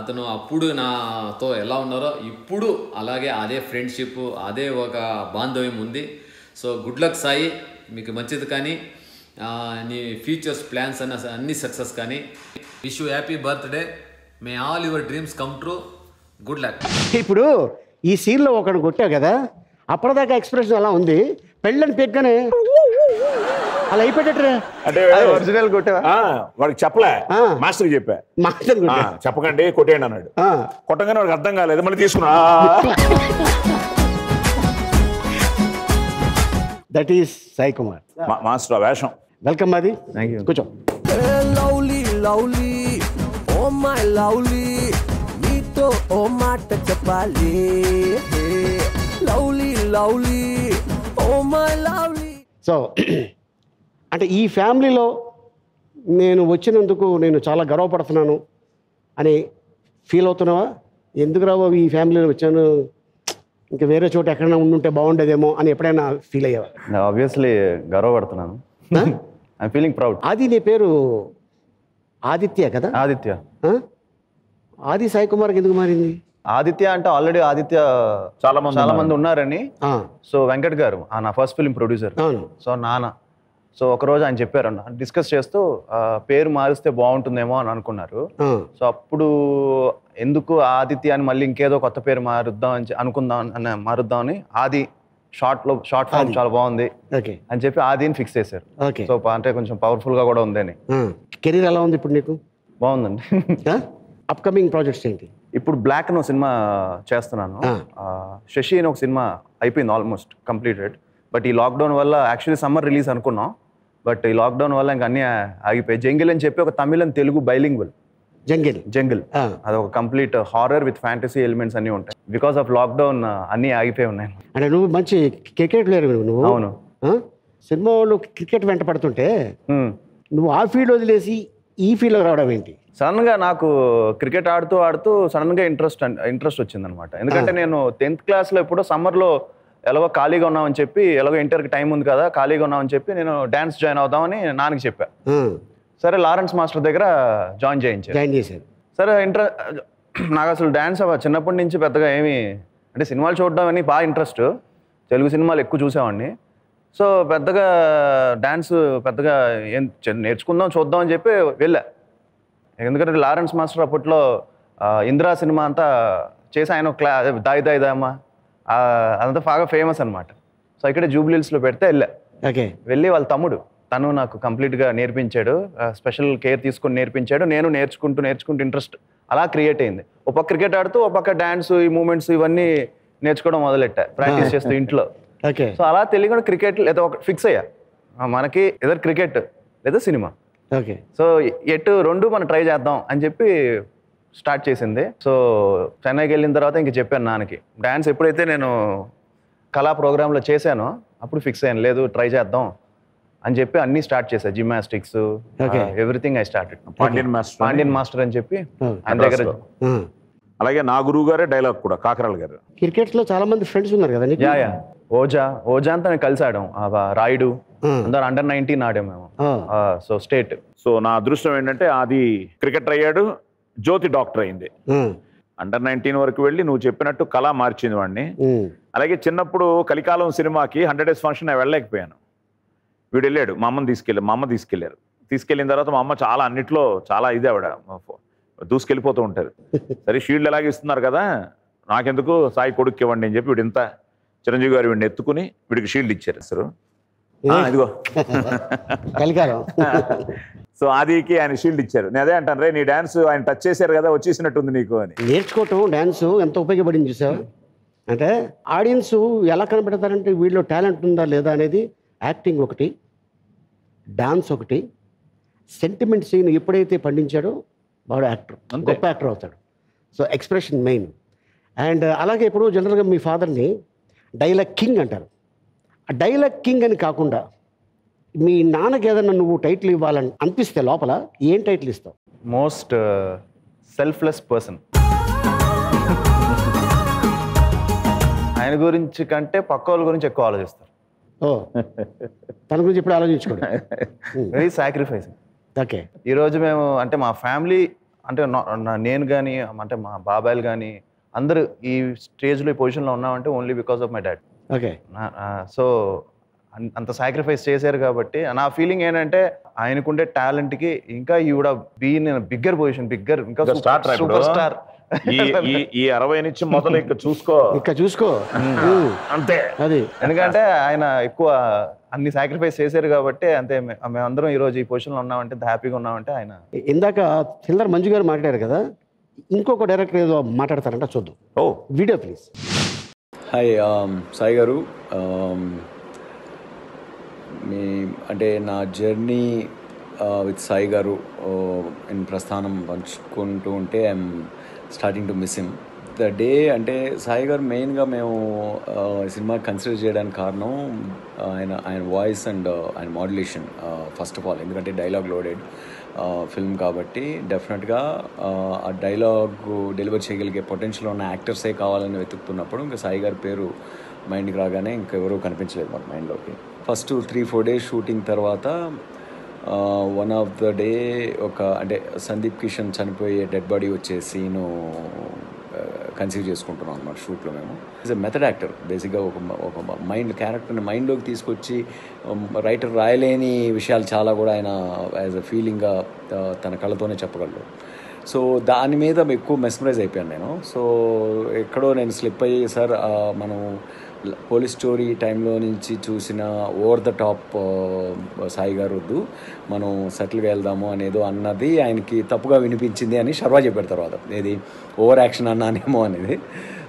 అతను అప్పుడు నాతో ఎలా ఉన్నారో ఇప్పుడు అలాగే అదే ఫ్రెండ్షిప్ అదే ఒక బాంధవ్యం ఉంది సో గుడ్ లక్ సాయి మీకు మంచిది కానీ నీ ఫ్యూచర్స్ ప్లాన్స్ అన్న అన్ని సక్సెస్ కానీ wish you happy birthday may all your dreams come true good luck ఇప్పుడు ఈ సీన్లో ఒకడు కొట్టావు కదా అప్పటిదాకా ఎక్స్ప్రెషన్ అలా ఉంది పెళ్ళని పెట్టుకొని అలా అయిపోయేటట్టు ఒరిజినల్ చెప్పలే మాస్టర్ చెప్పా మాస్టర్ చెప్పకండి కొట్టేయండి అన్నాడు కొట్టగానే వాడికి అర్థం కాలేదు మళ్ళీ తీసుకున్నా that is Sai Kumar master వేషం వెల్కమ్ అది కూర్చో lovely lovely oh my lovely నీతో ఓ మాట చెప్పాలి lovely lovely oh my lovely so అంటే ఈ ఫ్యామిలీలో నేను వచ్చినందుకు నేను చాలా గర్వపడుతున్నాను అని ఫీల్ అవుతున్నావా ఎందుకు రావు ఈ ఫ్యామిలీలో వచ్చాను ఇంకా వేరే చోట ఎక్కడైనా ఉండుంటే బాగుండేదేమో అని ఎప్పుడైనా ఫీల్ అయ్యేవారు ఆబ్వియస్లీ గర్వపడుతున్నాను ఫీలింగ్ ప్రౌడ్ ఆది నీ పేరు ఆదిత్య కదా ఆదిత్య ఆది సాయి కుమార్కి ఎందుకు మారింది ఆదిత్య అంటే ఆల్రెడీ ఆదిత్య చాలా మంది చాలా మంది ఉన్నారని సో వెంకట్ గారు ఆ నా ఫస్ట్ ఫిలిం ప్రొడ్యూసర్ సో నాన్న సో ఒకరోజు ఆయన అన్న డిస్కస్ చేస్తూ పేరు మారిస్తే బాగుంటుందేమో అని అనుకున్నారు సో అప్పుడు ఎందుకు ఆదిత్య అని మళ్ళీ ఇంకేదో కొత్త పేరు మారుద్దాం అని అనుకుందాం అని మారుద్దాం అని ఆది షార్ట్ లో షార్ట్ ఫామ్ చాలా బాగుంది అని చెప్పి ఆదిని ఫిక్స్ చేశారు సో అంటే కొంచెం పవర్ఫుల్ గా కూడా ఉందని కెరీర్ ఎలా ఉంది ఇప్పుడు నీకు బాగుందండి అప్కమింగ్ ప్రాజెక్ట్స్ ఏంటి ఇప్పుడు బ్లాక్ అని ఒక సినిమా చేస్తున్నాను శశి అని ఒక సినిమా అయిపోయింది ఆల్మోస్ట్ కంప్లీటెడ్ బట్ ఈ లాక్డౌన్ వల్ల యాక్చువల్లీ సమ్మర్ రిలీజ్ అనుకున్నాం బట్ ఈ లాక్డౌన్ వల్ల ఇంకా అన్నీ ఆగిపోయాయి జంగిల్ అని చెప్పి ఒక Tamil Telugu bilingual jungle jungle అది ఒక complete horror with fantasy elements అన్నీ ఉంటాయి బికాస్ ఆఫ్ లాక్డౌన్ అన్ని ఆగిపోయి ఉన్నాయి అంటే నువ్వు మంచి క్రికెట్ లేరు నువ్వు అవును సినిమా వాళ్ళు క్రికెట్ వెంట పడుతుంటే నువ్వు ఆ ఫీల్డ్ వదిలేసి ఈ లో రావడం ఏంటి సడన్గా నాకు క్రికెట్ ఆడుతూ ఆడుతూ సడన్గా ఇంట్రెస్ట్ ఇంట్రెస్ట్ వచ్చిందనమాట ఎందుకంటే నేను టెన్త్ క్లాస్లో ఎప్పుడో సమ్మర్లో ఎలాగో ఖాళీగా ఉన్నామని చెప్పి ఎలాగో ఇంటర్కి టైం ఉంది కదా ఖాళీగా ఉన్నామని చెప్పి నేను డ్యాన్స్ జాయిన్ అవుదామని నాన్నకి చెప్పా సరే లారెన్స్ మాస్టర్ దగ్గర జాయిన్ చేయించాను జాయిన్ చేశాను సరే ఇంటర్ నాకు అసలు డ్యాన్స్ అవ చిన్నప్పటి నుంచి పెద్దగా ఏమి అంటే సినిమాలు చూడడం అని బాగా ఇంట్రెస్ట్ తెలుగు సినిమాలు ఎక్కువ చూసేవాడిని సో పెద్దగా డ్యాన్స్ పెద్దగా ఏం నేర్చుకుందాం చూద్దాం అని చెప్పి వెళ్ళా ఎందుకంటే లారెన్స్ మాస్టర్ అప్పట్లో ఇందిరా సినిమా అంతా చేసి ఆయన క్లా దాయి దాయి దామా అదంతా బాగా ఫేమస్ అనమాట సో ఇక్కడ జూబ్లీస్లో పెడితే వెళ్ళా ఓకే వెళ్ళి వాళ్ళ తమ్ముడు తను నాకు కంప్లీట్గా నేర్పించాడు స్పెషల్ కేర్ తీసుకుని నేర్పించాడు నేను నేర్చుకుంటూ నేర్చుకుంటూ ఇంట్రెస్ట్ అలా క్రియేట్ అయింది ఒక పక్క క్రికెట్ ఆడుతూ ఒక పక్క డ్యాన్స్ ఈ మూమెంట్స్ ఇవన్నీ నేర్చుకోవడం మొదలెట్టా ప్రాక్టీస్ చేస్తూ ఇంట్లో సో అలా తెలియకుండా క్రికెట్ లేదా ఒక ఫిక్స్ అయ్యా మనకి ఎదర్ క్రికెట్ లేదా సినిమా ఓకే సో ఎటు రెండు మనం ట్రై చేద్దాం అని చెప్పి స్టార్ట్ చేసింది సో చెన్నైకి వెళ్ళిన తర్వాత ఇంక చెప్పాను నాన్నకి డ్యాన్స్ ఎప్పుడైతే నేను కళా ప్రోగ్రాంలో చేశానో అప్పుడు ఫిక్స్ అయ్యాను లేదు ట్రై చేద్దాం అని చెప్పి అన్ని స్టార్ట్ చేశాను gymnastics everything I start Pandian master master అని చెప్పి ఆయన దగ్గర అలాగే నా గురువు గారే డైలాగ్ కూడా కాకరాల గారు క్రికెట్ లో చాలా మంది ఫ్రెండ్స్ ఉన్నారు కదా యా యా ఓజా ఓజా అంతా ఆడాం రాయుడు అందరు అండర్ నైన్టీన్ ఆడాం మేము సో స్టేట్ సో నా అదృష్టం ఏంటంటే అది క్రికెటర్ అయ్యాడు జ్యోతి డాక్టర్ అయింది అండర్ నైన్టీన్ వరకు వెళ్ళి నువ్వు చెప్పినట్టు కళ మార్చింది వాడిని అలాగే చిన్నప్పుడు కలికాలం సినిమాకి హండ్రెడ్ డేస్ ఫంక్షన్ నేను వెళ్ళలేకపోయాను వీడు వెళ్ళాడు మా అమ్మని తీసుకెళ్ళి మా అమ్మ తీసుకెళ్లారు తీసుకెళ్ళిన తర్వాత మా అమ్మ చాలా అన్నిట్లో చాలా ఇది ఆవిడ దూసుకెళ్ళిపోతూ ఉంటారు సరే షీల్డ్ ఎలాగే ఇస్తున్నారు కదా నాకెందుకు సాయి కొడుక్కి ఇవ్వండి అని చెప్పి వీడు ఇంత చిరంజీవి గారు వీడిని ఎత్తుకుని వీడికి షీల్డ్ ఇచ్చారు సార్ ఇదిగో కలికారం సో ఆదికి ఆయన షీల్డ్ ఇచ్చారు నేను అదే అంటాను రే నీ డాన్స్ ఆయన టచ్ చేశారు కదా వచ్చేసినట్టుంది నీకు అని నేర్చుకోవటం డాన్స్ ఎంత ఉపయోగపడింది సార్ అంటే ఆడియన్స్ ఎలా కనబెడతారంటే వీళ్ళు టాలెంట్ ఉందా లేదా అనేది యాక్టింగ్ ఒకటి డాన్స్ ఒకటి సెంటిమెంట్ సీన్ ఎప్పుడైతే పండించాడో వాడు యాక్టర్ గొప్ప యాక్టర్ అవుతాడు సో ఎక్స్ప్రెషన్ మెయిన్ అండ్ అలాగే ఇప్పుడు జనరల్గా మీ ఫాదర్ని డైలాగ్ కింగ్ అంటారు డైలాగ్ కింగ్ అని కాకుండా మీ నాన్నకి ఏదైనా నువ్వు టైటిల్ ఇవ్వాలని అనిపిస్తే లోపల ఏం టైటిల్ ఇస్తావు మోస్ట్ సెల్ఫ్లెస్ పర్సన్ ఆయన గురించి కంటే పక్క వాళ్ళ గురించి ఎక్కువ ఆలోచిస్తారు ఓ తన గురించి ఇప్పుడు ఆలోచించుకోండి వెరీ సాక్రిఫైస్ ఓకే ఈరోజు మేము అంటే మా ఫ్యామిలీ అంటే నేను కానీ అంటే మా బాబాయిలు కానీ అందరూ ఈ స్టేజ్లో ఈ పొజిషన్లో ఉన్నామంటే only because of my dad okay so అంత సాక్రిఫైస్ చేశారు కాబట్టి నా ఫీలింగ్ ఏంటంటే ఆయనకుండే టాలెంట్ కి ఇంకా ఈ కూడా బీన్ బిగ్గర్ పొజిషన్ బిగ్గర్ ఇంకా స్టార్ ఈ అరవై నుంచి మొదలు ఇక్కడ చూసుకో ఇక్కడ చూసుకో hmm. Hmm. అంతే అది ఎందుకంటే ఆయన ఎక్కువ అన్ని సాక్రిఫైస్ చేశారు కాబట్టి అంతే మేమందరం ఈరోజు ఈ పొజిషన్లో ఉన్నామంటే హ్యాపీగా ఉన్నామంటే ఆయన ఇందాక చిల్లర మంజు గారు మాట్లాడారు కదా ఇంకొక డైరెక్టర్ ఏదో మాట్లాడతారంట చూద్దాం ఓ వీడియో ప్లీజ్ హాయ్ సాయి గారు మీ అంటే నా జర్నీ విత్ సాయి గారు ఇన్ ప్రస్థానం పంచుకుంటూ ఉంటే I'm starting to miss him the day అంటే సాయి గారు మెయిన్గా మేము సినిమా uh, కన్సిడర్ చేయడానికి కారణం uh, ఆయన ఆయన వాయిస్ అండ్ uh, ఆయన మాడ్యులేషన్ ఫస్ట్ ఆఫ్ ఆల్ ఎందుకంటే డైలాగ్ లోడెడ్ ఫిల్మ్ కాబట్టి డెఫినెట్గా ఆ డైలాగ్ డెలివర్ చేయగలిగే పొటెన్షియల్ ఉన్న యాక్టర్సే కావాలని వెతుకుతున్నప్పుడు ఇంకా సాయి గారి పేరు మైండ్కి రాగానే ఇంకెవరూ కనిపించలేదు మాకు మైండ్లోకి first three four days shooting తర్వాత వన్ ఆఫ్ ద డే ఒక అంటే సందీప్ కిషన్ చనిపోయే డెడ్ బాడీ వచ్చే సీను కన్సీవ్ చేసుకుంటున్నాం అనమాట షూట్లో మేము ఈజ్ ఎ మెథడ్ యాక్టర్ బేసిక్గా ఒక ఒక మైండ్ క్యారెక్టర్ని మైండ్లోకి తీసుకొచ్చి రైటర్ um, రాయలేని విషయాలు చాలా కూడా ఆయన యాజ్ అ ఫీలింగ్గా తన కళతోనే చెప్పగలరు సో దాని మీద ఎక్కువ మెస్మరైజ్ అయిపోయాను నేను సో ఎక్కడో నేను స్లిప్ అయ్యి సార్ మనం పోలీస్ స్టోరీ టైంలో నుంచి చూసిన ఓవర్ ద టాప్ సాయి గారు వద్దు మనం సెటిల్ వెళ్దాము అనేదో అన్నది ఆయనకి తప్పుగా వినిపించింది అని శర్వా చెప్పారు తర్వాత ఏది ఓవర్ యాక్షన్ అన్నానేమో అనేది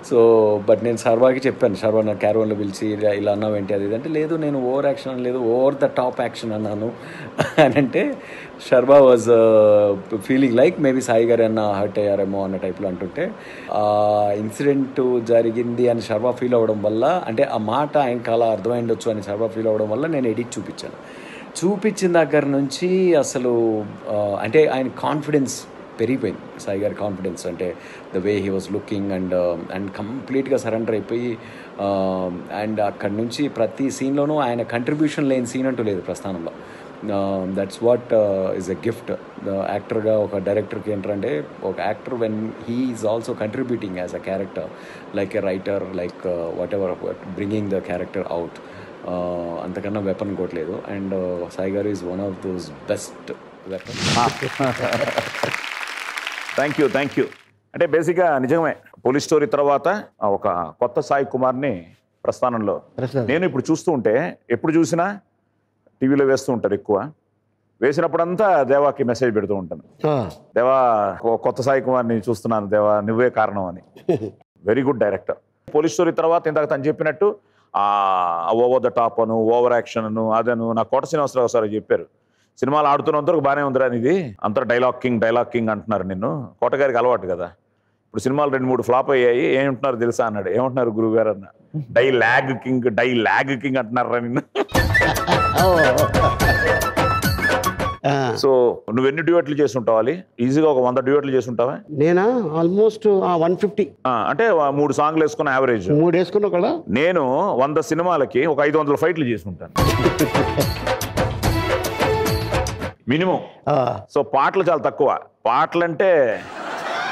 సో బట్ నేను శర్వాకి చెప్పాను శర్వా నా క్యారోన్లో పిలిచి ఇలా అన్నావు ఏంటి అది అంటే లేదు నేను ఓవర్ యాక్షన్ లేదు ఓవర్ ద టాప్ యాక్షన్ అన్నాను అని అంటే Sharwa was feeling like maybe Sai గారు అన్న హర్ట్ అయ్యారేమో అన్న టైప్లో అంటుంటే ఆ ఇన్సిడెంట్ జరిగింది అని శర్వా ఫీల్ అవ్వడం వల్ల అంటే ఆ మాట ఆయన అలా అర్థమైండొచ్చు అని శర్వా ఫీల్ అవ్వడం వల్ల నేను ఎడిట్ చూపించాను చూపించిన దగ్గర నుంచి అసలు అంటే ఆయన కాన్ఫిడెన్స్ పెరిగిపోయింది సాయి గారి కాన్ఫిడెన్స్ అంటే the way he was looking and and కంప్లీట్గా సరెండర్ అయిపోయి అండ్ um, అక్కడి నుంచి ప్రతి సీన్లోనూ ఆయన కంట్రిబ్యూషన్ లేని సీన్ అంటూ లేదు ప్రస్థానంలో that's what is a gift యాక్టర్గా ఒక డైరెక్టర్కి ఏంటంటే ఒక actor when he is also contributing as a character like a writer like what ever bringing the character out అంతకన్నా వెపన్ కొట్టలేదు అండ్ సాయి గారు is one of those best weapon thank you thank you అంటే బేసిక్గా నిజమే పోలీస్ స్టోరీ తర్వాత ఒక కొత్త సాయి కుమార్ని ప్రస్థానంలో నేను ఇప్పుడు చూస్తూ ఉంటే ఎప్పుడు చూసినా టీవీలో వేస్తూ ఉంటారు ఎక్కువ వేసినప్పుడంతా దేవాకి మెసేజ్ పెడుతూ ఉంటాను దేవా కొత్త సాయి కుమార్ని చూస్తున్నాను దేవా నువ్వే కారణం అని very good director police story తర్వాత ఇంతకు తను చెప్పినట్టు ఓవర్ ద టాప్ అను ఓవర్ యాక్షన్ అను అదను నా కోట శ్రీనివాసరావు సార్ చెప్పారు సినిమాలు ఆడుతున్నంతవరకు బాగానే ఉందిరా ఇది అంతా డైలాగ్ కింగ్ డైలాగ్ కింగ్ అంటున్నారు నిన్ను కోటగారికి అలవాటు కదా ఇప్పుడు సినిమాలు రెండు మూడు ఫ్లాప్ అయ్యాయి ఏమంటున్నారు తెలుసా అన్నాడు ఏమంటున్నారు గురువు గారు అన్న dialogue king dialogue king అంటున్నారా నిన్ను సో నువ్వు ఎన్ని డ్యూట్లు చేసి ఉంటావాలి ఈజీగా ఒక వంద డ్యూట్లు చేసి ఉంటావా నేనా ఆల్మోస్ట్ వన్ ఫిఫ్టీ అంటే మూడు సాంగ్లు వేసుకున్న యావరేజ్ మూడు వేసుకున్నా నేను వంద సినిమాలకి ఒక ఐదు వందల ఫైట్లు చేసి ఉంటాను మినిమం సో పాటలు చాలా తక్కువ పాటలు అంటే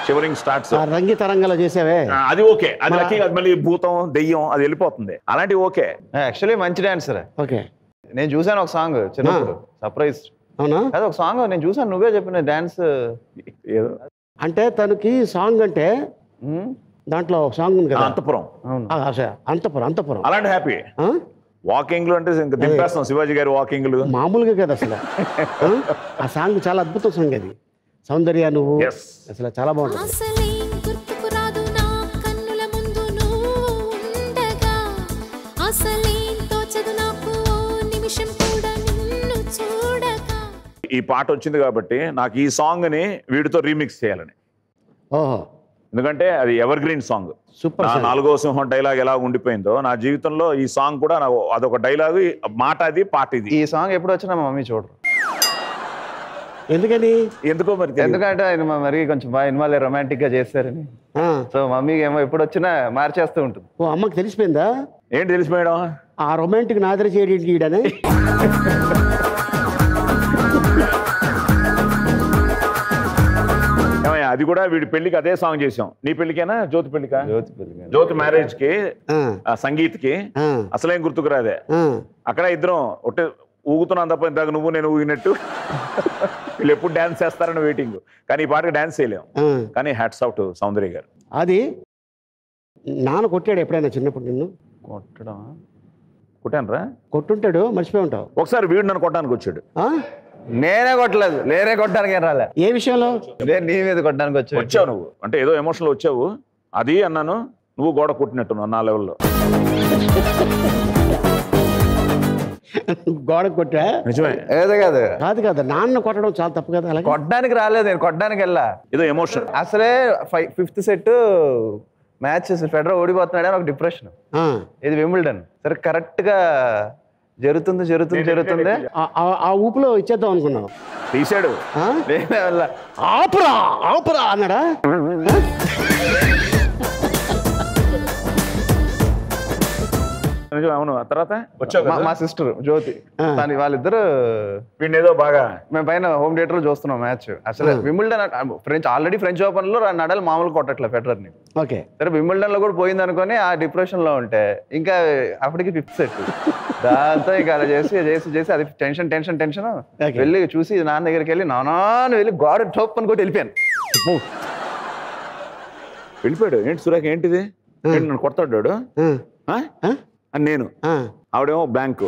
షివరింగ్ స్టార్ట్స్ రంగి తరంగంలో చేసేవే అది ఓకే అది లక్కీ మళ్ళీ భూతం దెయ్యం అది వెళ్ళిపోతుంది అలాంటి ఓకే యాక్చువల్లీ మంచి డాన్సర్ ఓకే నేను చూసాను ఒక సాంగ్ చిన్నప్పుడు సర్ప్రైజ్ అవునా అది ఒక సాంగ్ నేను చూసాను నువ్వే చెప్పిన డాన్స్ అంటే తనకి సాంగ్ అంటే దాంట్లో సాంగ్ ఉంది కదా అంతపురం అంతపురం అంతపురం అలాంటి హ్యాపీ వాకింగ్లు అంటే ఇంకా దింపేస్తాం శివాజీ గారి వాకింగ్లు మామూలుగా కదా అసలు ఆ సాంగ్ చాలా అద్భుత సాంగ్ అది సౌందర్య నువ్వు అసలు చాలా బాగుంటుంది ఈ పాట వచ్చింది కాబట్టి నాకు ఈ సాంగ్ని వీడితో రీమిక్స్ చేయాలని ఓహో ఎందుకంటే అది ఎవర్ గ్రీన్ సాంగ్ సూపర్ నాలుగో సింహం డైలాగ్ ఎలా ఉండిపోయిందో నా జీవితంలో ఈ సాంగ్ కూడా అదొక డైలాగ్ మాట అది పాట ఇది ఈ సాంగ్ ఎప్పుడు వచ్చినా మా మమ్మీ చూడరు ఎందుకని ఎందుకో మరి ఎందుకంటే ఆయన మరి కొంచెం బాగా రొమాంటిక్ గా చేస్తారని సో మమ్మీ ఏమో ఎప్పుడు వచ్చినా మార్చేస్తూ ఉంటుంది ఓ అమ్మకి తెలిసిపోయిందా ఏంటి తెలిసిపోయాడు ఆ రొమాంటిక్ నాదర చేయడం అది కూడా వీడి పెళ్లికి అదే సాంగ్ చేసాం నీ పెళ్లికేనా జ్యోతి పెళ్లికా జ్యోతి పెళ్లి జ్యోతి మ్యారేజ్ కి సంగీత్ కి అసలేం గుర్తుకు రాదే అక్కడ ఇద్దరం ఒట్టే ఊగుతున్నాం తప్ప ఇంతకు నువ్వు నేను ఊగినట్టు వీళ్ళు ఎప్పుడు డాన్స్ చేస్తారని వెయిటింగ్ కానీ ఈ పాటకి డాన్స్ చేయలేము కానీ హ్యాట్స్ అవుట్ సౌందర్య గారు అది నాన్న కొట్టాడు ఎప్పుడైనా చిన్నప్పుడు నిన్ను కొట్టడం కొట్టాను రా కొట్టుంటాడు మర్చిపోయి ఉంటావు ఒకసారి వీడు నన్ను కొట్టడానికి వచ్చాడు నేనే కొట్టలేదు నేనే కొట్టడానికి ఏం రాలే ఏ విషయంలో నీ మీద కొట్టడానికి వచ్చావు వచ్చావు నువ్వు అంటే ఏదో ఎమోషన్లో వచ్చావు అది అన్నాను నువ్వు గోడ కొట్టినట్టున్నావు నా లెవెల్లో గోడ కొట్టా నిజమే కాదు కాదు కాదు నాన్న కొట్టడం చాలా తప్పు కదా కొట్టడానికి రాలేదు నేను కొట్టడానికి వెళ్ళా ఏదో ఎమోషన్ అసలే ఫిఫ్త్ సెట్ మ్యాచ్ ఫెడరల్ ఓడిపోతున్నాడే ఒక డిప్రెషన్ ఇది విమిల్డన్ సరే కరెక్ట్ గా జరుగుతుంది జరుగుతుంది జరుగుతుంది ఆ ఊపులో ఇచ్చేద్దాం అనుకున్నాం తీసాడు ఆపురా ఆపురా అన్నాడా అవును ఆ తర్వాత మా సిస్టర్ జ్యోతి దాని వాళ్ళిద్దరు ఏదో బాగా మేము పైన హోమ్ థియేటర్ లో చూస్తున్నాం మ్యాచ్ అసలు Wimbledon French already French open లో నడాలు మామూలు కొట్టట్లే ఫెడరర్ ని ఓకే సరే విమిల్డన్ లో కూడా పోయింది అనుకుని ఆ డిప్రెషన్ లో ఉంటే ఇంకా అప్పటికి ఫిఫ్త్ సెట్ దాంతో ఇక అలా చేసి చేసి చేసి అది టెన్షన్ టెన్షన్ టెన్షన్ వెళ్ళి చూసి నాన్న దగ్గరికి వెళ్ళి నాన్న వెళ్ళి గోడ టోప్ అని కూడా వెళ్ళిపోయాను వెళ్ళిపోయాడు ఏంటి సురేఖ ఏంటిది నన్ను కొడతాడు అని నేను ఆవిడేమో బ్యాంకు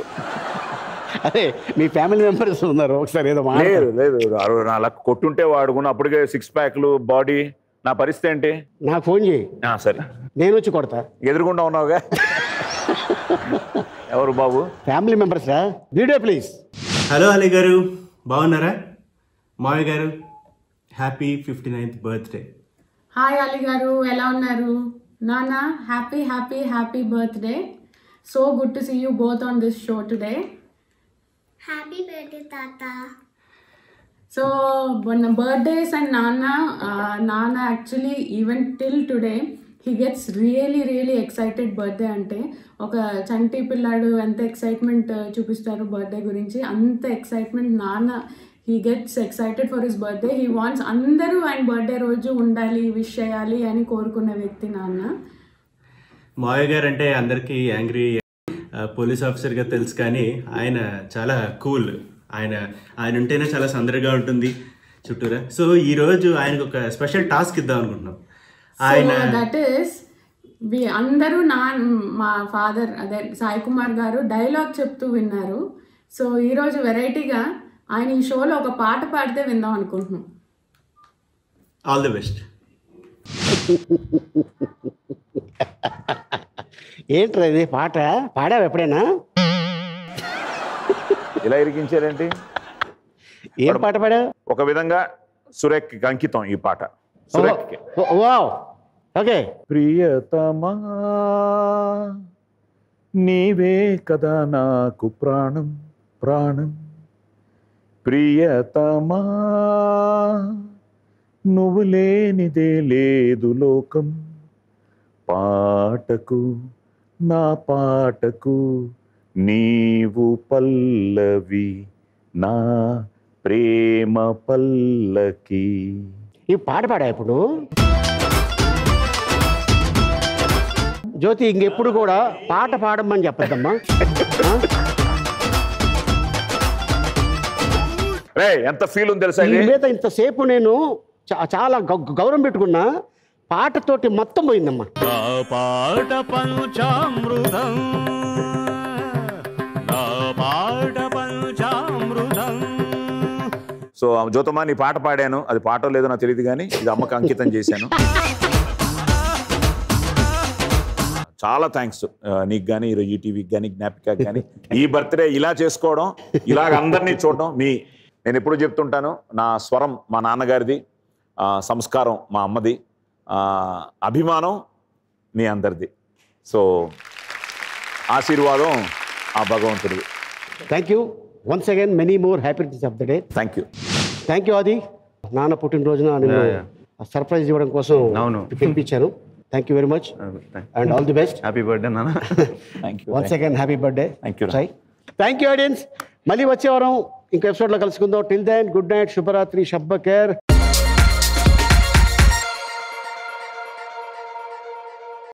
అదే మీ ఫ్యామిలీ మెంబర్స్ ఉన్నారు ఒకసారి ఏదో లేదు లేదు అరవై నాలుగు కొట్టుంటే వాడుకున్న అప్పటికే సిక్స్ ప్యాక్లు బాడీ నా పరిస్థితి ఏంటి నాకు ఫోన్ చేయి సరే నేను వచ్చి కొడతా ఎదురుకుండా ఉన్నావుగా ఎవరు బాబు family members video please hello Ali గారు బాగున్నారా మావి గారు happy fifty ninth birthday hi Ali గారు ఎలా ఉన్నారు నానా happy happy happy birthday so good to see you both on this show today happy birthday తాత సో మొన్న బర్త్డేస్ అండ్ నాన్న నాన్న actually even till today he gets really really excited birthday అంటే ఒక చంటి పిల్లాడు ఎంత ఎక్సైట్మెంట్ చూపిస్తారు బర్త్డే గురించి అంత ఎక్సైట్మెంట్ నాన్న he gets excited for his birthday he wants అందరూ ఆయన బర్త్డే రోజు ఉండాలి విష్ చేయాలి అని కోరుకున్న వ్యక్తి నాన్న మావయ్య గారు అంటే అందరికీ యాంగ్రీ పోలీస్ ఆఫీసర్గా తెలుసు కానీ ఆయన చాలా కూల్ ఆయన ఆయన ఉంటేనే చాలా సందడిగా ఉంటుంది చుట్టూరా సో ఈరోజు ఆయనకు ఒక స్పెషల్ టాస్క్ ఇద్దాం అనుకుంటున్నాం ఆయన దట్ ఈస్ అందరూ నా మా ఫాదర్ అదే సాయి కుమార్ గారు డైలాగ్ చెప్తూ విన్నారు సో ఈరోజు వెరైటీగా ఆయన ఈ షోలో ఒక పాట పాడితే విందాం అనుకుంటున్నాం ఆల్ ది బెస్ట్ ఏంట్రా ఇది పాట పాడావు ఎప్పుడైనా ఇలా ఇరికించారేంటి ఏం పాట పాడావు ఒక విధంగా సురేఖ్ అంకితం ఈ పాట వావ్ ఓకే ప్రియతమా నీవే కదా నాకు ప్రాణం ప్రాణం ప్రియతమా నువ్వు లేనిదే లేదు లోకం పాటకు నా పాటకు నీవు పల్లవి నా ప్రేమ పల్లకి ఈ పాట పాడా ఇప్పుడు జ్యోతి ఇంకెప్పుడు కూడా పాట పాడమని చెప్పద్దమ్మా ఎంత ఫీల్ ఉంది తెలుసా నీ మీద ఇంతసేపు నేను చాలా గౌరవం పెట్టుకున్నా పాటతోటి మొత్తం పోయిందమ్మా పాట పంచామృతం సో జోతమ్మ నీ పాట పాడాను అది పాట లేదో నాకు తెలియదు కానీ ఇది అమ్మకి అంకితం చేశాను చాలా థ్యాంక్స్ నీకు కానీ ఈరోజు ఈటీవీకి కానీ జ్ఞాపికకి కానీ ఈ బర్త్డే ఇలా చేసుకోవడం ఇలాగ అందరినీ చూడడం మీ నేను ఎప్పుడు చెప్తుంటాను నా స్వరం మా నాన్నగారిది సంస్కారం మా అమ్మది అభిమానం నీ అందరిది సో ఆశీర్వాదం ఆ భగవంతుడి thank you once again many more happy of the day thank you thank you Aadi నాన్న పుట్టినరోజున నేను సర్ప్రైజ్ ఇవ్వడం కోసం పిలిపించాను thank you very much and all the best happy birthday నాన్న once again happy birthday thank you Sai thank you audience మళ్ళీ వచ్చే వారం ఇంకో ఎపిసోడ్లో కలుసుకుందాం టిల్ దెన్ గుడ్ నైట్ శుభరాత్రి శబ్బ కేర్